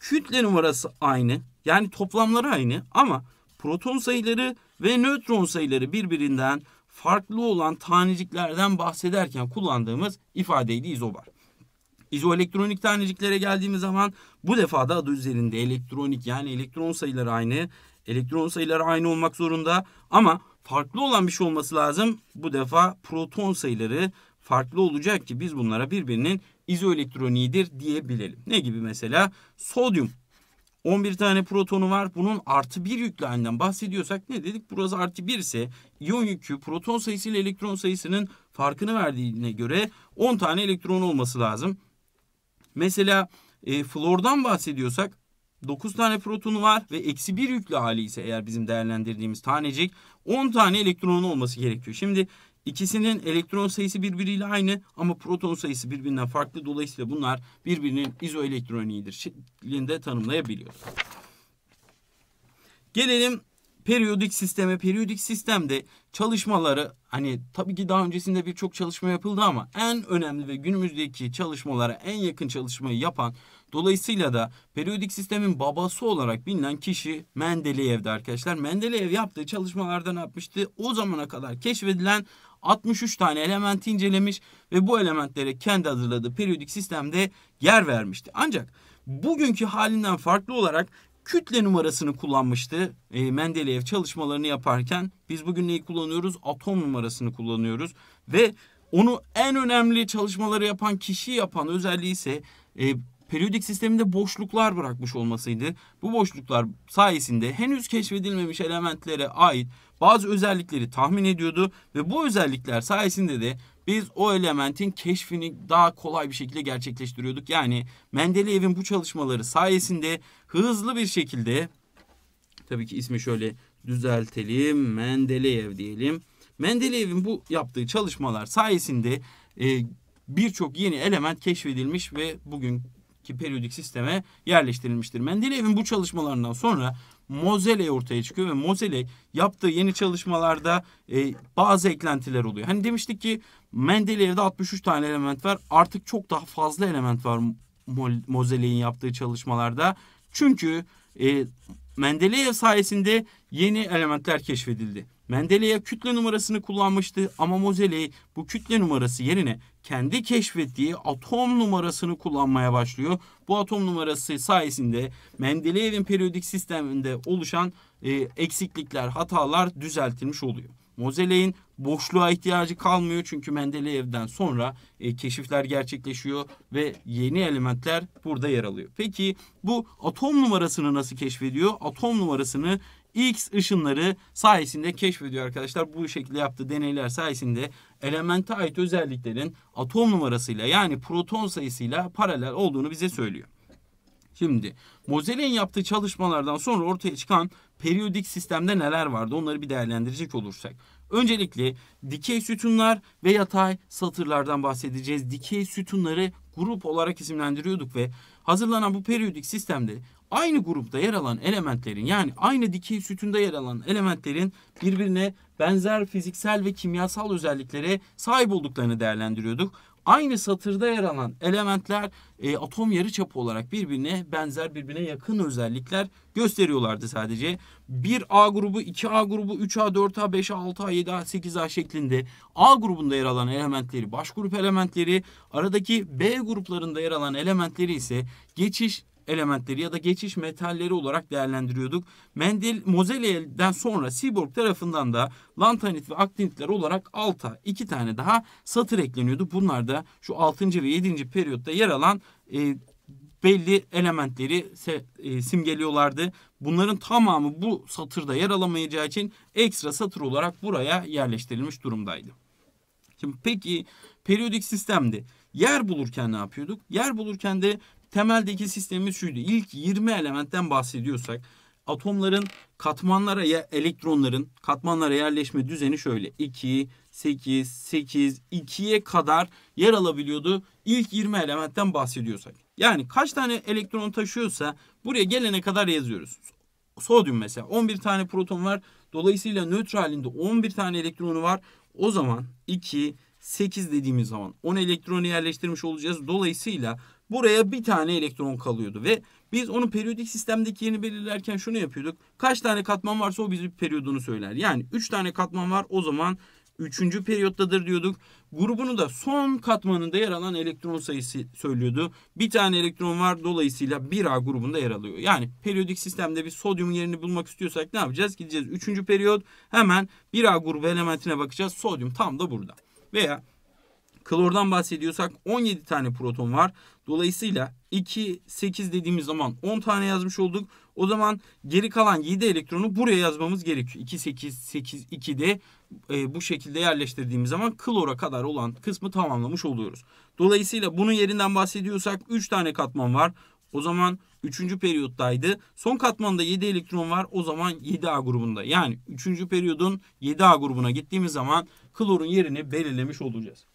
kütle numarası aynı yani toplamları aynı ama proton sayıları ve nötron sayıları birbirinden farklı olan taneciklerden bahsederken kullandığımız ifadeydi izobar. İzoelektronik taneciklere geldiğimiz zaman bu defa da adı üzerinde elektronik yani elektron sayıları aynı. Elektron sayıları aynı olmak zorunda ama farklı olan bir şey olması lazım. Bu defa proton sayıları farklı olacak ki biz bunlara birbirinin izoelektroniğidir diyebilelim. Ne gibi mesela? Sodyum 11 tane protonu var. Bunun artı bir yüklü halinden bahsediyorsak ne dedik? Burası artı bir ise iyon yükü proton sayısı ile elektron sayısının farkını verdiğine göre 10 tane elektron olması lazım. Mesela e, flordan bahsediyorsak 9 tane protonu var ve eksi bir yüklü hali ise eğer bizim değerlendirdiğimiz tanecik 10 tane elektronun olması gerekiyor. Şimdi İkisinin elektron sayısı birbiriyle aynı ama proton sayısı birbirinden farklı. Dolayısıyla bunlar birbirinin izoelektroniğidir şeklinde tanımlayabiliyoruz. Gelelim periyodik sisteme. Periyodik sistemde çalışmaları hani tabii ki daha öncesinde birçok çalışma yapıldı ama en önemli ve günümüzdeki çalışmalara en yakın çalışmayı yapan dolayısıyla da periyodik sistemin babası olarak bilinen kişi Mendeleyev'di arkadaşlar. Mendeleyev yaptığı çalışmalardan yapmıştı. O zamana kadar keşfedilen 63 tane elementi incelemiş ve bu elementlere kendi hazırladığı periyodik sistemde yer vermişti. Ancak bugünkü halinden farklı olarak kütle numarasını kullanmıştı e, Mendeleev çalışmalarını yaparken. Biz bugün neyi kullanıyoruz? Atom numarasını kullanıyoruz ve onu en önemli çalışmaları yapan kişi yapan özelliği ise e, periyodik sisteminde boşluklar bırakmış olmasıydı. Bu boşluklar sayesinde henüz keşfedilmemiş elementlere ait bazı özellikleri tahmin ediyordu ve bu özellikler sayesinde de biz o elementin keşfini daha kolay bir şekilde gerçekleştiriyorduk. Yani Mendeleev'in bu çalışmaları sayesinde hızlı bir şekilde tabii ki ismi şöyle düzeltelim Mendeleev diyelim. Mendeleev'in bu yaptığı çalışmalar sayesinde e, birçok yeni element keşfedilmiş ve bugün ki periyodik sisteme yerleştirilmiştir. Mendeleev'in bu çalışmalarından sonra Mozeley ortaya çıkıyor ve Mozeley yaptığı yeni çalışmalarda e, bazı eklentiler oluyor. Hani demiştik ki Mendeleev'de 63 tane element var. Artık çok daha fazla element var Mo Mozeley'in yaptığı çalışmalarda. Çünkü e, Mendeleev sayesinde yeni elementler keşfedildi. Mendeleev kütle numarasını kullanmıştı ama Mozeley bu kütle numarası yerine kendi keşfettiği atom numarasını kullanmaya başlıyor. Bu atom numarası sayesinde Mendeleev'in periyodik sisteminde oluşan e, eksiklikler, hatalar düzeltilmiş oluyor. Mozeley'in boşluğa ihtiyacı kalmıyor çünkü Mendeleev'den sonra e, keşifler gerçekleşiyor ve yeni elementler burada yer alıyor. Peki bu atom numarasını nasıl keşfediyor? Atom numarasını X ışınları sayesinde keşfediyor arkadaşlar. Bu şekilde yaptığı deneyler sayesinde elemente ait özelliklerin atom numarasıyla yani proton sayısıyla paralel olduğunu bize söylüyor. Şimdi Mozel'in yaptığı çalışmalardan sonra ortaya çıkan periyodik sistemde neler vardı onları bir değerlendirecek olursak. Öncelikle dikey sütunlar ve yatay satırlardan bahsedeceğiz. Dikey sütunları grup olarak isimlendiriyorduk ve hazırlanan bu periyodik sistemde aynı grupta yer alan elementlerin yani aynı dikey sütunda yer alan elementlerin birbirine benzer fiziksel ve kimyasal özelliklere sahip olduklarını değerlendiriyorduk. Aynı satırda yer alan elementler e, atom yarıçapı olarak birbirine benzer, birbirine yakın özellikler gösteriyorlardı sadece. 1A grubu, 2A grubu, 3A, 4A, 5A, 6A, 7A, 8A şeklinde A grubunda yer alan elementleri, baş grup elementleri, aradaki B gruplarında yer alan elementleri ise geçiş elementleri ya da geçiş metalleri olarak değerlendiriyorduk. Mendel Mozeley'den sonra Seaborg tarafından da lantanit ve aktinitler olarak alta iki tane daha satır ekleniyordu. Bunlar da şu 6. ve 7. periyotta yer alan e, belli elementleri e, simgeliyorlardı. Bunların tamamı bu satırda yer alamayacağı için ekstra satır olarak buraya yerleştirilmiş durumdaydı. Şimdi peki periyodik sistemde yer bulurken ne yapıyorduk? Yer bulurken de Temeldeki sistemimiz şuydu. İlk 20 elementten bahsediyorsak atomların katmanlara ya elektronların katmanlara yerleşme düzeni şöyle 2 8 8 2'ye kadar yer alabiliyordu. İlk 20 elementten bahsediyorsak. Yani kaç tane elektron taşıyorsa buraya gelene kadar yazıyoruz. Sodyum mesela 11 tane proton var. Dolayısıyla nötralinde 11 tane elektronu var. O zaman 2 8 dediğimiz zaman 10 elektronu yerleştirmiş olacağız. Dolayısıyla buraya bir tane elektron kalıyordu ve biz onu periyodik sistemdeki yerini belirlerken şunu yapıyorduk. Kaç tane katman varsa o bizim periyodunu söyler. Yani 3 tane katman var o zaman 3. periyottadır diyorduk. Grubunu da son katmanında yer alan elektron sayısı söylüyordu. Bir tane elektron var dolayısıyla 1A grubunda yer alıyor. Yani periyodik sistemde bir sodyum yerini bulmak istiyorsak ne yapacağız? Gideceğiz 3. periyot hemen 1A grubu elementine bakacağız. Sodyum tam da burada. Veya Klordan bahsediyorsak 17 tane proton var. Dolayısıyla 2, 8 dediğimiz zaman 10 tane yazmış olduk. O zaman geri kalan 7 elektronu buraya yazmamız gerekiyor. 2, 8, 8, 2 de e, bu şekilde yerleştirdiğimiz zaman klora kadar olan kısmı tamamlamış oluyoruz. Dolayısıyla bunun yerinden bahsediyorsak 3 tane katman var. O zaman 3. periyottaydı. Son katmanda 7 elektron var. O zaman 7A grubunda. Yani 3. periyodun 7A grubuna gittiğimiz zaman klorun yerini belirlemiş olacağız.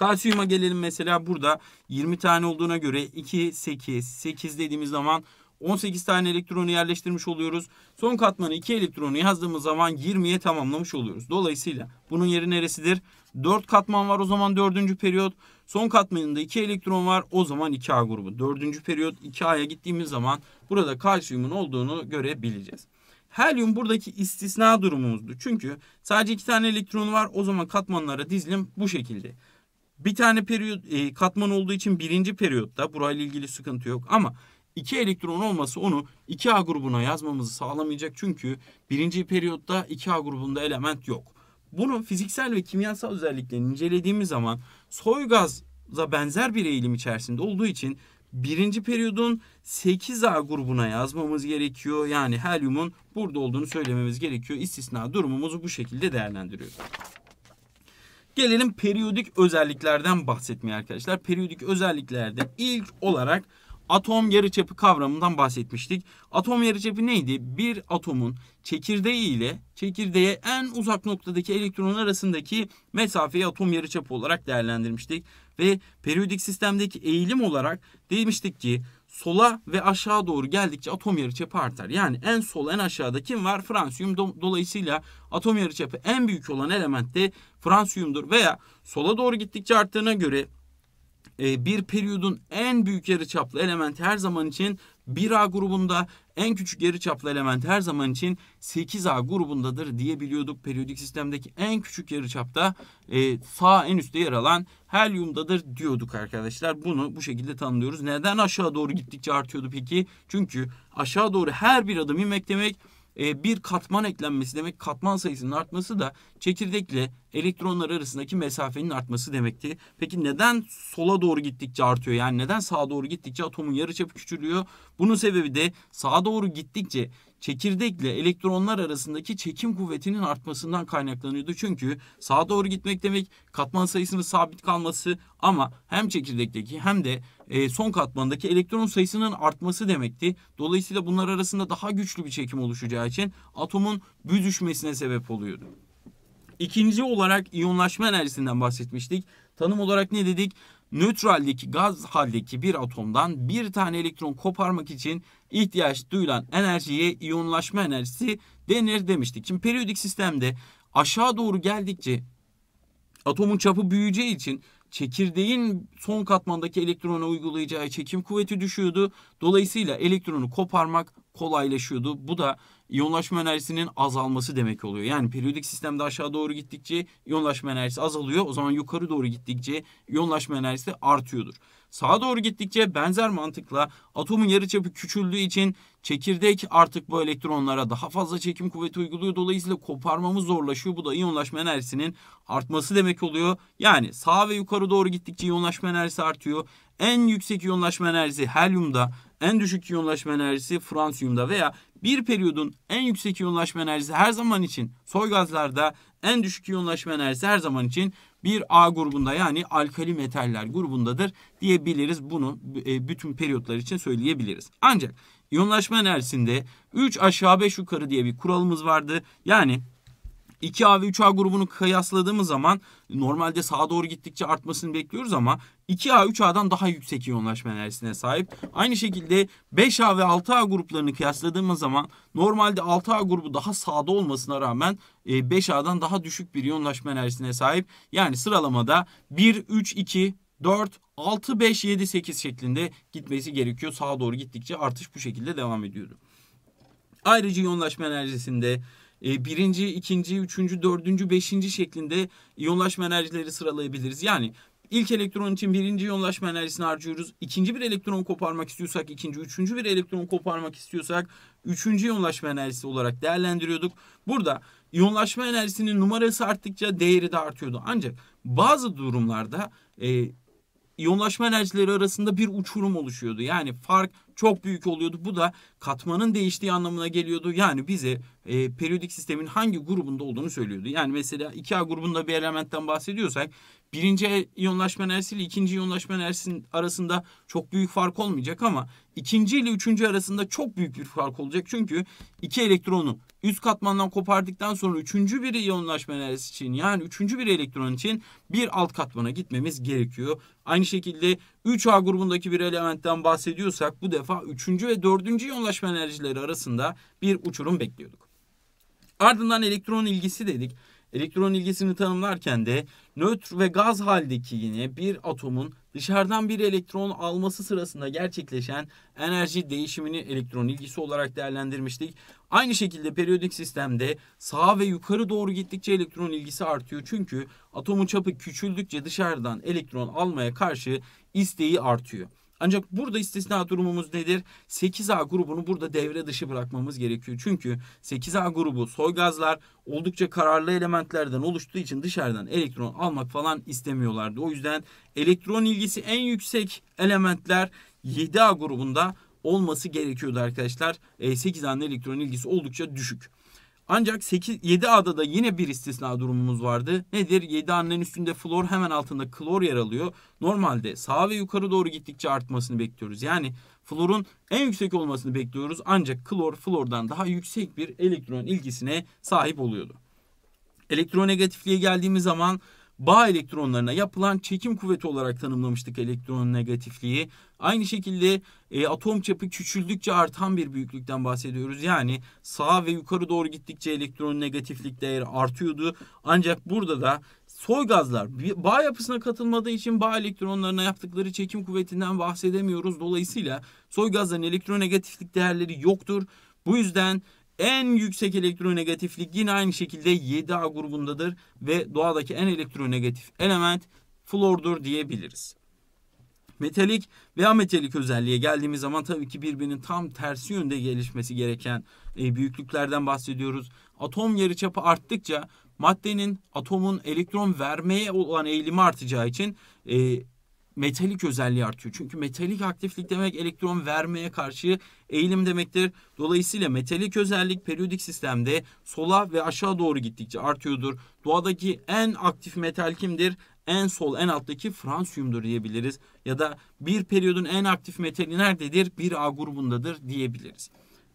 Kalsiyuma gelelim mesela burada 20 tane olduğuna göre 2, 8, 8 dediğimiz zaman 18 tane elektronu yerleştirmiş oluyoruz. Son katmanı 2 elektronu yazdığımız zaman 20'ye tamamlamış oluyoruz. Dolayısıyla bunun yeri neresidir? 4 katman var o zaman 4. periyot. Son katmanında 2 elektron var o zaman 2A grubu. 4. periyot 2A'ya gittiğimiz zaman burada kalsiyumun olduğunu görebileceğiz. Helyum buradaki istisna durumumuzdu. Çünkü sadece 2 tane elektronu var o zaman katmanlara dizilim bu şekilde. Bir tane periyot e, katman olduğu için birinci periyotta burayla ilgili sıkıntı yok ama iki elektron olması onu 2A grubuna yazmamızı sağlamayacak çünkü birinci periyotta 2A grubunda element yok. Bunu fiziksel ve kimyasal özelliklerini incelediğimiz zaman soy gazla benzer bir eğilim içerisinde olduğu için birinci periyodun 8A grubuna yazmamız gerekiyor. Yani helyumun burada olduğunu söylememiz gerekiyor. İstisna durumumuzu bu şekilde değerlendiriyoruz. Gelelim periyodik özelliklerden bahsetmeye arkadaşlar. Periyodik özelliklerde ilk olarak atom yarıçapı kavramından bahsetmiştik. Atom yarıçapı neydi? Bir atomun çekirdeği ile çekirdeğe en uzak noktadaki elektron arasındaki mesafeyi atom yarıçapı olarak değerlendirmiştik ve periyodik sistemdeki eğilim olarak demiştik ki sola ve aşağı doğru geldikçe atom yarıçapı artar. Yani en sol en aşağıda kim var? Fransiyum. Dolayısıyla atom yarıçapı en büyük olan element de fransiyumdur. Veya sola doğru gittikçe arttığına göre e, bir periyodun en büyük yarıçaplı elementi her zaman için 1A grubunda en küçük yarı çaplı element her zaman için 8A grubundadır diyebiliyorduk. Periyodik sistemdeki en küçük yarı çapta e, sağ en üstte yer alan helyumdadır diyorduk arkadaşlar. Bunu bu şekilde tanımlıyoruz. Neden aşağı doğru gittikçe artıyordu peki? Çünkü aşağı doğru her bir adım inmek demek e, bir katman eklenmesi demek katman sayısının artması da çekirdekle elektronlar arasındaki mesafenin artması demekti. Peki neden sola doğru gittikçe artıyor? Yani neden sağa doğru gittikçe atomun yarıçapı küçülüyor? Bunun sebebi de sağa doğru gittikçe çekirdekle elektronlar arasındaki çekim kuvvetinin artmasından kaynaklanıyordu. Çünkü sağa doğru gitmek demek katman sayısının sabit kalması ama hem çekirdekteki hem de e, son katmandaki elektron sayısının artması demekti. Dolayısıyla bunlar arasında daha güçlü bir çekim oluşacağı için atomun büzüşmesine sebep oluyordu. İkinci olarak iyonlaşma enerjisinden bahsetmiştik. Tanım olarak ne dedik? nötraldeki gaz haldeki bir atomdan bir tane elektron koparmak için ihtiyaç duyulan enerjiye iyonlaşma enerjisi denir demiştik. Şimdi periyodik sistemde aşağı doğru geldikçe atomun çapı büyüyeceği için çekirdeğin son katmandaki elektrona uygulayacağı çekim kuvveti düşüyordu. Dolayısıyla elektronu koparmak kolaylaşıyordu. Bu da iyonlaşma enerjisinin azalması demek oluyor. Yani periyodik sistemde aşağı doğru gittikçe iyonlaşma enerjisi azalıyor. O zaman yukarı doğru gittikçe iyonlaşma enerjisi artıyordur. Sağa doğru gittikçe benzer mantıkla atomun yarıçapı küçüldüğü için çekirdek artık bu elektronlara daha fazla çekim kuvveti uyguluyor. Dolayısıyla koparmamız zorlaşıyor. Bu da iyonlaşma enerjisinin artması demek oluyor. Yani sağa ve yukarı doğru gittikçe iyonlaşma enerjisi artıyor. En yüksek iyonlaşma enerjisi helyumda, en düşük iyonlaşma enerjisi fransiyumda veya bir periyodun en yüksek yoğunlaşma enerjisi her zaman için soy gazlarda en düşük yoğunlaşma enerjisi her zaman için bir A grubunda yani alkali metaller grubundadır diyebiliriz. Bunu e, bütün periyotlar için söyleyebiliriz. Ancak iyonlaşma enerjisinde 3 aşağı 5 yukarı diye bir kuralımız vardı. Yani 2A ve 3A grubunu kıyasladığımız zaman normalde sağa doğru gittikçe artmasını bekliyoruz ama 2A 3A'dan daha yüksek yoğunlaşma enerjisine sahip. Aynı şekilde 5A ve 6A gruplarını kıyasladığımız zaman normalde 6A grubu daha sağda olmasına rağmen 5A'dan e, daha düşük bir yoğunlaşma enerjisine sahip. Yani sıralamada 1, 3, 2, 4, 6, 5, 7, 8 şeklinde gitmesi gerekiyor. Sağa doğru gittikçe artış bu şekilde devam ediyordu. Ayrıca yoğunlaşma enerjisinde e, birinci, ikinci, üçüncü, dördüncü, beşinci şeklinde iyonlaşma enerjileri sıralayabiliriz. Yani ilk elektron için birinci iyonlaşma enerjisini harcıyoruz. İkinci bir elektron koparmak istiyorsak ikinci, üçüncü bir elektron koparmak istiyorsak üçüncü iyonlaşma enerjisi olarak değerlendiriyorduk. Burada iyonlaşma enerjisinin numarası arttıkça değeri de artıyordu. Ancak bazı durumlarda e, yoğunlaşma enerjileri arasında bir uçurum oluşuyordu. Yani fark çok büyük oluyordu. Bu da katmanın değiştiği anlamına geliyordu. Yani bize e, periyodik sistemin hangi grubunda olduğunu söylüyordu. Yani mesela 2A grubunda bir elementten bahsediyorsak birinci iyonlaşma enerjisi ile ikinci iyonlaşma enerjisinin arasında çok büyük fark olmayacak ama ikinci ile üçüncü arasında çok büyük bir fark olacak. Çünkü iki elektronu üst katmandan kopardıktan sonra üçüncü bir iyonlaşma enerjisi için yani üçüncü bir elektron için bir alt katmana gitmemiz gerekiyor. Aynı şekilde 3A grubundaki bir elementten bahsediyorsak bu defa üçüncü ve dördüncü iyonlaşma enerjileri arasında bir uçurum bekliyorduk. Ardından elektron ilgisi dedik. Elektron ilgisini tanımlarken de nötr ve gaz haldeki yine bir atomun dışarıdan bir elektron alması sırasında gerçekleşen enerji değişimini elektron ilgisi olarak değerlendirmiştik. Aynı şekilde periyodik sistemde sağa ve yukarı doğru gittikçe elektron ilgisi artıyor. Çünkü atomun çapı küçüldükçe dışarıdan elektron almaya karşı isteği artıyor. Ancak burada istisna durumumuz nedir? 8A grubunu burada devre dışı bırakmamız gerekiyor. Çünkü 8A grubu soygazlar oldukça kararlı elementlerden oluştuğu için dışarıdan elektron almak falan istemiyorlardı. O yüzden elektron ilgisi en yüksek elementler 7A grubunda olması gerekiyordu arkadaşlar. 8A'nın e, elektron ilgisi oldukça düşük. Ancak 8, 7 adada yine bir istisna durumumuz vardı. Nedir? 7 annenin üstünde flor hemen altında klor yer alıyor. Normalde sağa ve yukarı doğru gittikçe artmasını bekliyoruz. Yani florun en yüksek olmasını bekliyoruz. Ancak klor flordan daha yüksek bir elektron ilgisine sahip oluyordu. Elektronegatifliğe geldiğimiz zaman bağ elektronlarına yapılan çekim kuvveti olarak tanımlamıştık elektronegatifliği. Aynı şekilde e, atom çapı küçüldükçe artan bir büyüklükten bahsediyoruz. Yani sağa ve yukarı doğru gittikçe elektron negatiflik değeri artıyordu. Ancak burada da soy gazlar bağ yapısına katılmadığı için bağ elektronlarına yaptıkları çekim kuvvetinden bahsedemiyoruz. Dolayısıyla soy gazların elektronegatiflik değerleri yoktur. Bu yüzden en yüksek elektronegatiflik yine aynı şekilde 7A grubundadır ve doğadaki en elektronegatif element flordur diyebiliriz. Metalik ve ametalik özelliğe geldiğimiz zaman tabii ki birbirinin tam tersi yönde gelişmesi gereken e, büyüklüklerden bahsediyoruz. Atom yarıçapı arttıkça maddenin atomun elektron vermeye olan eğilimi artacağı için e, metalik özelliği artıyor. Çünkü metalik aktiflik demek elektron vermeye karşı eğilim demektir. Dolayısıyla metalik özellik periyodik sistemde sola ve aşağı doğru gittikçe artıyordur. Doğadaki en aktif metal kimdir? en sol en alttaki fransiyumdur diyebiliriz. Ya da bir periyodun en aktif metali nerededir? Bir A grubundadır diyebiliriz.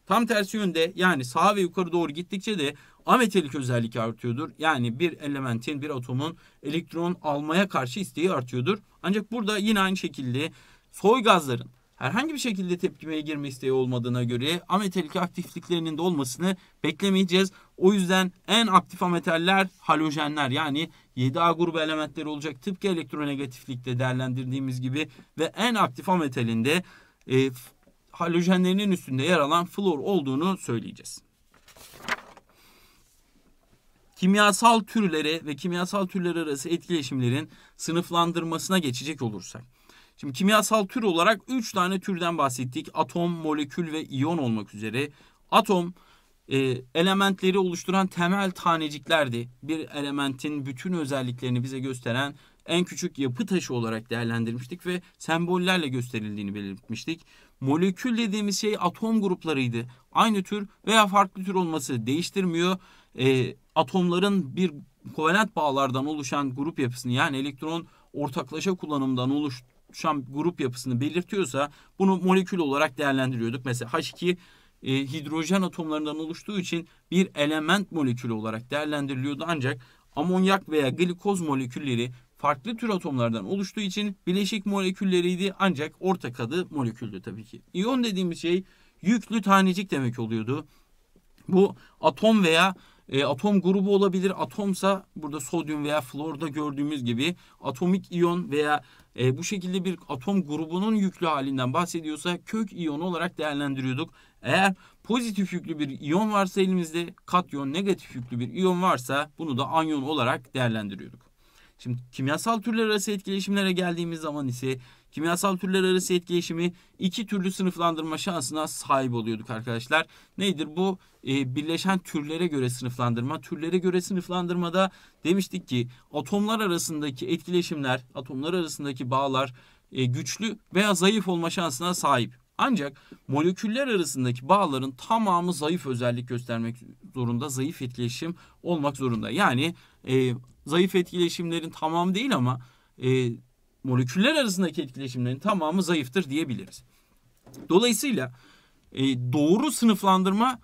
Tam tersi yönde yani sağa ve yukarı doğru gittikçe de ametalik özellik artıyordur. Yani bir elementin, bir atomun elektron almaya karşı isteği artıyordur. Ancak burada yine aynı şekilde soy gazların herhangi bir şekilde tepkimeye girme isteği olmadığına göre ametalik aktifliklerinin de olmasını beklemeyeceğiz. O yüzden en aktif ametaller halojenler yani 7A grubu elementleri olacak. Tıpkı elektronegatiflikte değerlendirdiğimiz gibi ve en aktif ametalinde e, halojenlerinin üstünde yer alan flor olduğunu söyleyeceğiz. Kimyasal türlere ve kimyasal türler arası etkileşimlerin sınıflandırmasına geçecek olursak. Şimdi kimyasal tür olarak 3 tane türden bahsettik. Atom, molekül ve iyon olmak üzere. Atom e, elementleri oluşturan temel taneciklerdi. Bir elementin bütün özelliklerini bize gösteren en küçük yapı taşı olarak değerlendirmiştik ve sembollerle gösterildiğini belirtmiştik. Molekül dediğimiz şey atom gruplarıydı. Aynı tür veya farklı tür olması değiştirmiyor. E, atomların bir kovalent bağlardan oluşan grup yapısını yani elektron ortaklaşa kullanımdan oluşan grup yapısını belirtiyorsa bunu molekül olarak değerlendiriyorduk. Mesela H2 e, hidrojen atomlarından oluştuğu için bir element molekülü olarak değerlendiriliyordu ancak amonyak veya glikoz molekülleri farklı tür atomlardan oluştuğu için bileşik molekülleriydi ancak ortak adı moleküldü tabii ki. İyon dediğimiz şey yüklü tanecik demek oluyordu. Bu atom veya e, atom grubu olabilir. Atomsa burada sodyum veya florda gördüğümüz gibi atomik iyon veya e, bu şekilde bir atom grubunun yüklü halinden bahsediyorsa kök iyon olarak değerlendiriyorduk. Eğer pozitif yüklü bir iyon varsa elimizde katyon negatif yüklü bir iyon varsa bunu da anyon olarak değerlendiriyorduk. Şimdi kimyasal türler arası etkileşimlere geldiğimiz zaman ise kimyasal türler arası etkileşimi iki türlü sınıflandırma şansına sahip oluyorduk arkadaşlar. Nedir bu? Ee, birleşen türlere göre sınıflandırma. Türlere göre sınıflandırmada demiştik ki atomlar arasındaki etkileşimler, atomlar arasındaki bağlar e, güçlü veya zayıf olma şansına sahip. Ancak moleküller arasındaki bağların tamamı zayıf özellik göstermek zorunda, zayıf etkileşim olmak zorunda. Yani e, zayıf etkileşimlerin tamamı değil ama e, moleküller arasındaki etkileşimlerin tamamı zayıftır diyebiliriz. Dolayısıyla e, doğru sınıflandırma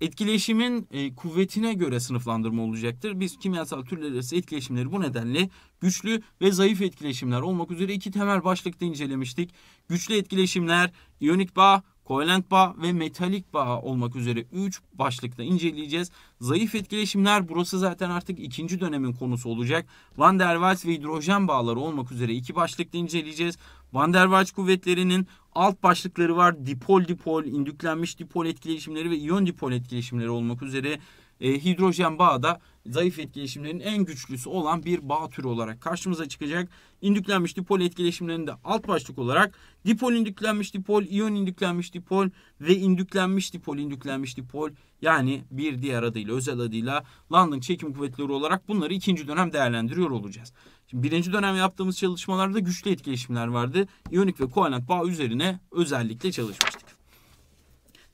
Etkileşimin e, kuvvetine göre sınıflandırma olacaktır. Biz kimyasal türler arası etkileşimleri bu nedenle güçlü ve zayıf etkileşimler olmak üzere iki temel başlıkta incelemiştik. Güçlü etkileşimler, iyonik bağ kovalent bağ ve metalik bağ olmak üzere 3 başlıkta inceleyeceğiz. Zayıf etkileşimler burası zaten artık ikinci dönemin konusu olacak. Van der Waals ve hidrojen bağları olmak üzere iki başlıkta inceleyeceğiz. Van der Waals kuvvetlerinin alt başlıkları var. Dipol dipol, indüklenmiş dipol etkileşimleri ve iyon dipol etkileşimleri olmak üzere e, hidrojen bağı da zayıf etkileşimlerin en güçlüsü olan bir bağ türü olarak karşımıza çıkacak. İndüklenmiş dipol etkileşimlerinde alt başlık olarak dipol indüklenmiş dipol, iyon indüklenmiş dipol ve indüklenmiş dipol, indüklenmiş dipol yani bir diğer adıyla özel adıyla London çekim kuvvetleri olarak bunları ikinci dönem değerlendiriyor olacağız. Şimdi birinci dönem yaptığımız çalışmalarda güçlü etkileşimler vardı. İyonik ve kovalent bağ üzerine özellikle çalışmıştık.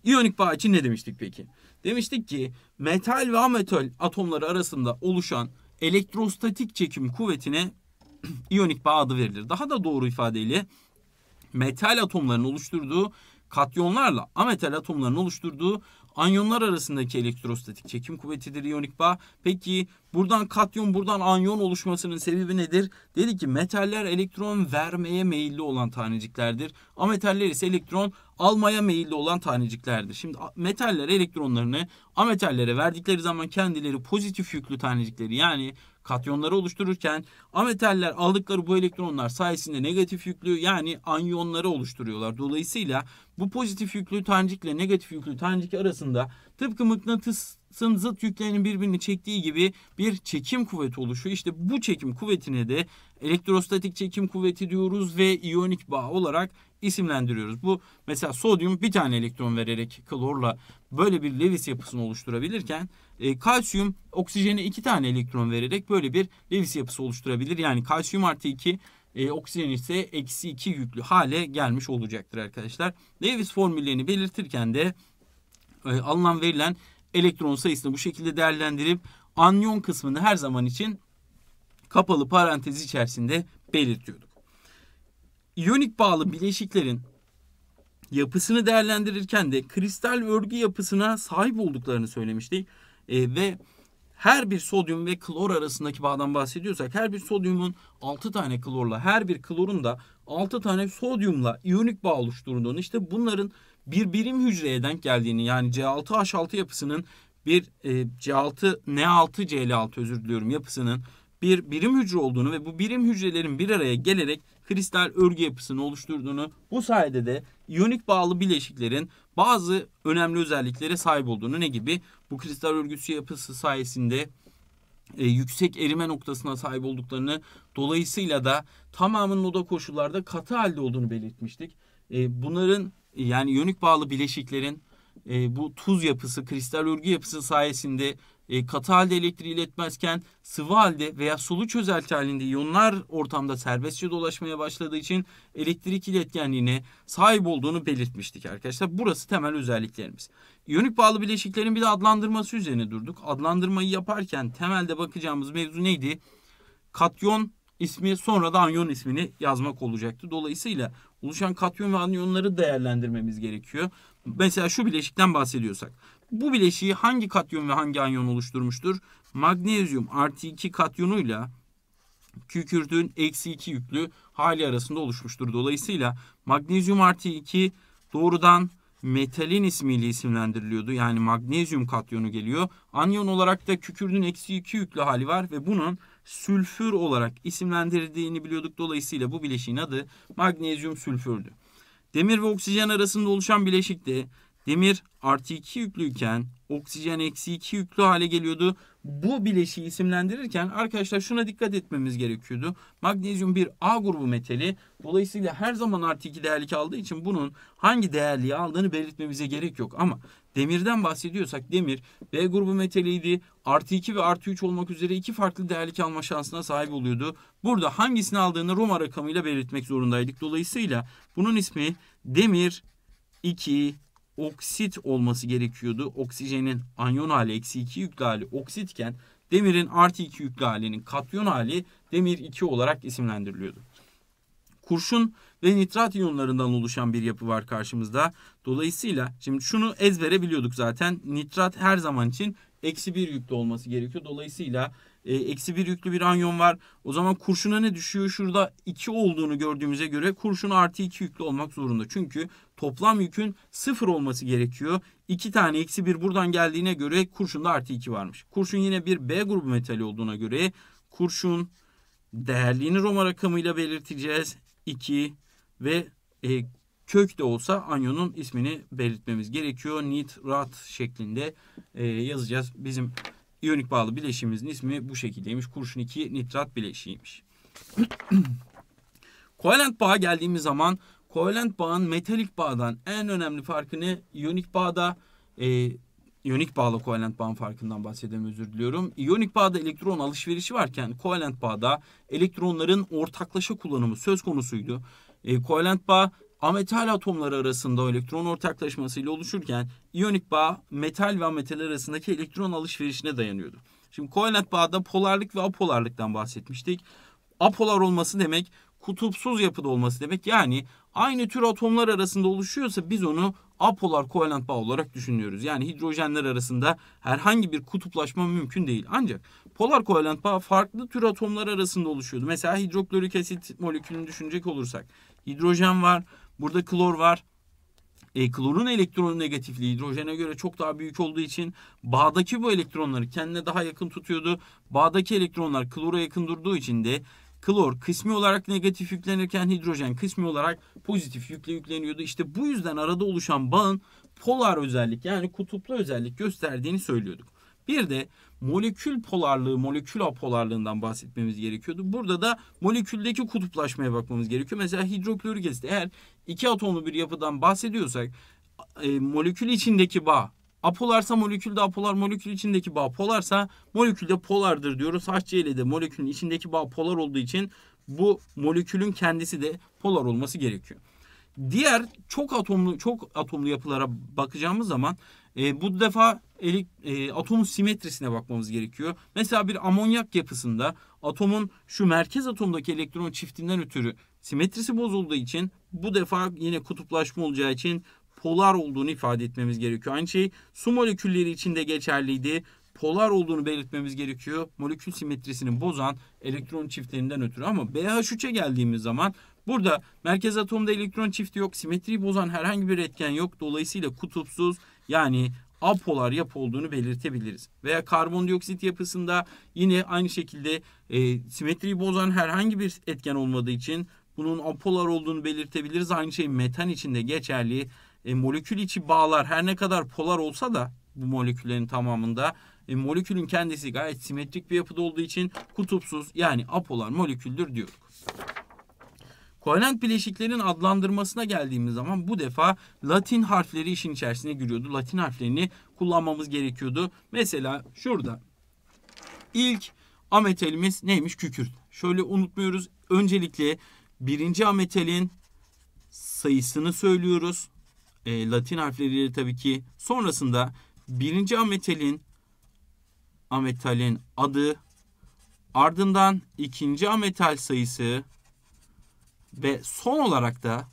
İyonik bağ için ne demiştik peki? Demiştik ki metal ve ametal atomları arasında oluşan elektrostatik çekim kuvvetine *clears throat* iyonik bağ adı verilir. Daha da doğru ifadeyle metal atomların oluşturduğu katyonlarla ametal atomların oluşturduğu Anyonlar arasındaki elektrostatik çekim kuvvetidir iyonik bağ. Peki buradan katyon buradan anyon oluşmasının sebebi nedir? Dedi ki metaller elektron vermeye meyilli olan taneciklerdir. Ametaller ise elektron almaya meyilli olan taneciklerdir. Şimdi metaller elektronlarını ametallere verdikleri zaman kendileri pozitif yüklü tanecikleri yani katyonları oluştururken ametaller aldıkları bu elektronlar sayesinde negatif yüklü yani anyonları oluşturuyorlar. Dolayısıyla bu pozitif yüklü tanecik ile negatif yüklü tanecik arasında tıpkı mıknatısın zıt yüklerinin birbirini çektiği gibi bir çekim kuvveti oluşuyor. İşte bu çekim kuvvetine de elektrostatik çekim kuvveti diyoruz ve iyonik bağ olarak isimlendiriyoruz. Bu mesela sodyum bir tane elektron vererek klorla böyle bir Lewis yapısını oluşturabilirken e, kalsiyum oksijene iki tane elektron vererek böyle bir Lewis yapısı oluşturabilir. Yani kalsiyum artı 2 e, oksijen ise eksi 2 yüklü hale gelmiş olacaktır arkadaşlar. Lewis formüllerini belirtirken de e, alınan verilen elektron sayısını bu şekilde değerlendirip anyon kısmını her zaman için kapalı parantez içerisinde belirtiyorduk. İyonik bağlı bileşiklerin yapısını değerlendirirken de kristal örgü yapısına sahip olduklarını söylemiştik. E, ve her bir sodyum ve klor arasındaki bağdan bahsediyorsak her bir sodyumun 6 tane klorla her bir klorun da 6 tane sodyumla iyonik bağ oluşturduğunu işte bunların bir birim hücreye denk geldiğini yani C6H6 yapısının bir e, C6 N6 Cl6 özür diliyorum yapısının bir birim hücre olduğunu ve bu birim hücrelerin bir araya gelerek kristal örgü yapısını oluşturduğunu, bu sayede de iyonik bağlı bileşiklerin bazı önemli özelliklere sahip olduğunu ne gibi? Bu kristal örgüsü yapısı sayesinde e, yüksek erime noktasına sahip olduklarını dolayısıyla da tamamının oda koşullarda katı halde olduğunu belirtmiştik. E, bunların e, yani yönük bağlı bileşiklerin e, bu tuz yapısı, kristal örgü yapısı sayesinde e, katı halde elektriği iletmezken sıvı halde veya sulu çözelti halinde iyonlar ortamda serbestçe dolaşmaya başladığı için elektrik iletkenliğine sahip olduğunu belirtmiştik arkadaşlar. Burası temel özelliklerimiz. İyonik bağlı bileşiklerin bir de adlandırması üzerine durduk. Adlandırmayı yaparken temelde bakacağımız mevzu neydi? Katyon ismi sonra da anyon ismini yazmak olacaktı. Dolayısıyla oluşan katyon ve anyonları değerlendirmemiz gerekiyor. Mesela şu bileşikten bahsediyorsak bu bileşiği hangi katyon ve hangi anyon oluşturmuştur? Magnezyum artı 2 katyonuyla kükürtün eksi 2 yüklü hali arasında oluşmuştur. Dolayısıyla magnezyum artı 2 doğrudan metalin ismiyle isimlendiriliyordu. Yani magnezyum katyonu geliyor. Anyon olarak da kükürdün eksi 2 yüklü hali var ve bunun sülfür olarak isimlendirildiğini biliyorduk. Dolayısıyla bu bileşiğin adı magnezyum sülfürdü. Demir ve oksijen arasında oluşan bileşikte Demir artı 2 yüklüyken oksijen eksi 2 yüklü hale geliyordu. Bu bileşiği isimlendirirken arkadaşlar şuna dikkat etmemiz gerekiyordu. Magnezyum bir A grubu metali. Dolayısıyla her zaman artı 2 değerlik aldığı için bunun hangi değerliği aldığını belirtmemize gerek yok. Ama demirden bahsediyorsak demir B grubu metaliydi. Artı 2 ve artı 3 olmak üzere iki farklı değerlik alma şansına sahip oluyordu. Burada hangisini aldığını Roma rakamıyla belirtmek zorundaydık. Dolayısıyla bunun ismi demir 2 oksit olması gerekiyordu. Oksijenin anyon hali eksi 2 yüklü hali oksitken demirin artı 2 yüklü halinin katyon hali demir 2 olarak isimlendiriliyordu. Kurşun ve nitrat iyonlarından oluşan bir yapı var karşımızda. Dolayısıyla şimdi şunu ezbere biliyorduk zaten. Nitrat her zaman için eksi 1 yüklü olması gerekiyor. Dolayısıyla e, eksi bir yüklü bir anyon var. O zaman kurşuna ne düşüyor? Şurada 2 olduğunu gördüğümüze göre kurşun artı 2 yüklü olmak zorunda. Çünkü toplam yükün 0 olması gerekiyor. 2 tane eksi 1 buradan geldiğine göre kurşunda artı 2 varmış. Kurşun yine bir B grubu metali olduğuna göre kurşun değerliğini Roma rakamıyla belirteceğiz. 2 ve e, kök de olsa anyonun ismini belirtmemiz gerekiyor. Nitrat şeklinde e, yazacağız. Bizim İyonik bağlı bileşimimizin ismi bu şekildeymiş. Kurşun 2 nitrat bileşiğiymiş. *clears throat* kovalent bağa geldiğimiz zaman kovalent bağın metalik bağdan en önemli farkı ne? İyonik bağda e, İyonik bağla kovalent bağın farkından bahsedeyim özür diliyorum. İyonik bağda elektron alışverişi varken kovalent bağda elektronların ortaklaşa kullanımı söz konusuydu. E, kovalent bağ ametal atomları arasında elektron ortaklaşmasıyla oluşurken iyonik bağ metal ve ametal arasındaki elektron alışverişine dayanıyordu. Şimdi kovalent bağda polarlık ve apolarlıktan bahsetmiştik. Apolar olması demek kutupsuz yapıda olması demek. Yani aynı tür atomlar arasında oluşuyorsa biz onu apolar kovalent bağ olarak düşünüyoruz. Yani hidrojenler arasında herhangi bir kutuplaşma mümkün değil. Ancak polar kovalent bağ farklı tür atomlar arasında oluşuyordu. Mesela hidroklorik asit molekülünü düşünecek olursak hidrojen var, Burada klor var. E, klorun elektron negatifliği hidrojene göre çok daha büyük olduğu için bağdaki bu elektronları kendine daha yakın tutuyordu. Bağdaki elektronlar klora yakın durduğu için de klor kısmi olarak negatif yüklenirken hidrojen kısmi olarak pozitif yükle yükleniyordu. İşte bu yüzden arada oluşan bağın polar özellik yani kutuplu özellik gösterdiğini söylüyorduk. Bir de molekül polarlığı, molekül apolarlığından bahsetmemiz gerekiyordu. Burada da moleküldeki kutuplaşmaya bakmamız gerekiyor. Mesela hidroklorik asit eğer iki atomlu bir yapıdan bahsediyorsak e, molekül içindeki bağ apolarsa molekülde apolar, molekül içindeki bağ polarsa molekülde polardır diyoruz. HCl'de molekülün içindeki bağ polar olduğu için bu molekülün kendisi de polar olması gerekiyor. Diğer çok atomlu çok atomlu yapılara bakacağımız zaman e, bu defa elik, e, atomun simetrisine bakmamız gerekiyor. Mesela bir amonyak yapısında atomun şu merkez atomdaki elektron çiftinden ötürü simetrisi bozulduğu için bu defa yine kutuplaşma olacağı için polar olduğunu ifade etmemiz gerekiyor. Aynı şey su molekülleri için de geçerliydi. Polar olduğunu belirtmemiz gerekiyor. Molekül simetrisini bozan elektron çiftlerinden ötürü ama BH3'e geldiğimiz zaman burada merkez atomda elektron çifti yok. Simetriyi bozan herhangi bir etken yok. Dolayısıyla kutupsuz yani apolar yapı olduğunu belirtebiliriz. Veya karbondioksit yapısında yine aynı şekilde e, simetriyi bozan herhangi bir etken olmadığı için bunun apolar olduğunu belirtebiliriz. Aynı şey metan içinde geçerli. E, molekül içi bağlar her ne kadar polar olsa da bu moleküllerin tamamında e, molekülün kendisi gayet simetrik bir yapıda olduğu için kutupsuz yani apolar moleküldür diyoruz. Kovalent bileşiklerin adlandırmasına geldiğimiz zaman bu defa Latin harfleri işin içerisine giriyordu. Latin harflerini kullanmamız gerekiyordu. Mesela şurada ilk ametelimiz neymiş? Kükürt. Şöyle unutmuyoruz. Öncelikle birinci ametelin sayısını söylüyoruz. E, Latin harfleriyle tabii ki. Sonrasında birinci ametelin ametalin adı ardından ikinci ametal sayısı ve son olarak da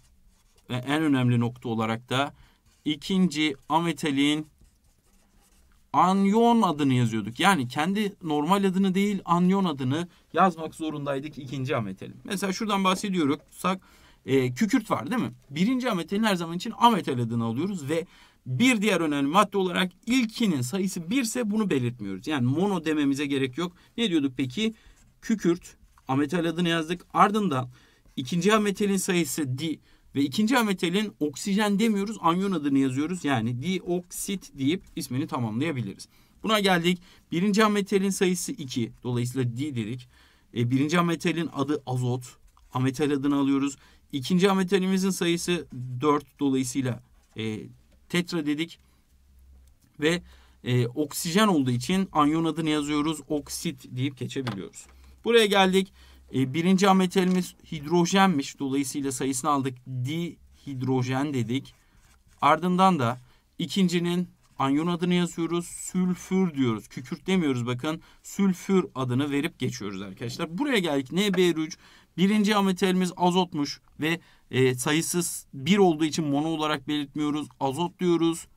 ve en önemli nokta olarak da ikinci ametelin anyon adını yazıyorduk. Yani kendi normal adını değil anyon adını yazmak zorundaydık ikinci ametalin. Mesela şuradan bahsediyorsak e, kükürt var değil mi? Birinci ametalin her zaman için ametel adını alıyoruz ve bir diğer önemli madde olarak ilkinin sayısı birse bunu belirtmiyoruz. Yani mono dememize gerek yok. Ne diyorduk peki? Kükürt ametel adını yazdık. Ardından İkinci ametelin sayısı di ve ikinci ametelin oksijen demiyoruz anyon adını yazıyoruz. Yani dioksit deyip ismini tamamlayabiliriz. Buna geldik. Birinci ametelin sayısı 2. Dolayısıyla di dedik. E, birinci ametelin adı azot. Ametel adını alıyoruz. İkinci ametelimizin sayısı 4. Dolayısıyla e, tetra dedik. Ve e, oksijen olduğu için anyon adını yazıyoruz. Oksit deyip geçebiliyoruz. Buraya geldik. E, birinci ametelimiz hidrojenmiş. Dolayısıyla sayısını aldık. Dihidrojen dedik. Ardından da ikincinin anyon adını yazıyoruz. Sülfür diyoruz. Kükürt demiyoruz bakın. Sülfür adını verip geçiyoruz arkadaşlar. Buraya geldik. NB3 birinci ametelimiz azotmuş ve e, sayısız bir olduğu için mono olarak belirtmiyoruz. Azot diyoruz.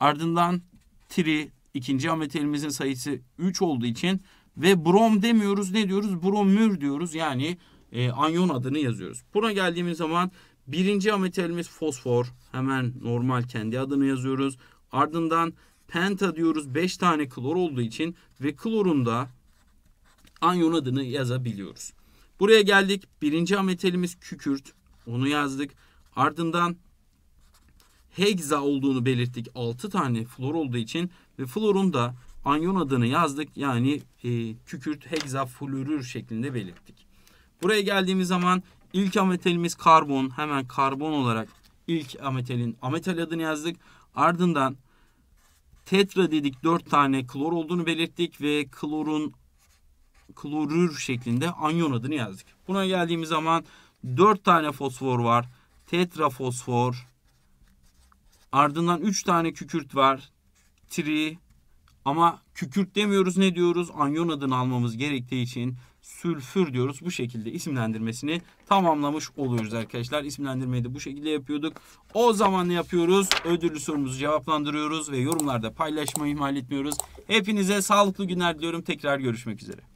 Ardından tri ikinci ametelimizin sayısı 3 olduğu için ve brom demiyoruz ne diyoruz? Bromür diyoruz yani e, anyon adını yazıyoruz. Buna geldiğimiz zaman birinci metalimiz fosfor. Hemen normal kendi adını yazıyoruz. Ardından penta diyoruz 5 tane klor olduğu için ve klorunda da anyon adını yazabiliyoruz. Buraya geldik. Birinci metalimiz kükürt. Onu yazdık. Ardından hegza olduğunu belirttik. 6 tane flor olduğu için ve florunda anyon adını yazdık. Yani e, kükürt hegzafluorür şeklinde belirttik. Buraya geldiğimiz zaman ilk ametalimiz karbon. Hemen karbon olarak ilk ametalin ametal adını yazdık. Ardından tetra dedik 4 tane klor olduğunu belirttik ve klorun klorür şeklinde anyon adını yazdık. Buna geldiğimiz zaman 4 tane fosfor var. tetra fosfor. Ardından 3 tane kükürt var. Tri ama kükürt demiyoruz ne diyoruz? Anyon adını almamız gerektiği için sülfür diyoruz. Bu şekilde isimlendirmesini tamamlamış oluyoruz arkadaşlar. İsimlendirmeyi de bu şekilde yapıyorduk. O zaman ne yapıyoruz? Ödüllü sorumuzu cevaplandırıyoruz ve yorumlarda paylaşmayı ihmal etmiyoruz. Hepinize sağlıklı günler diliyorum. Tekrar görüşmek üzere.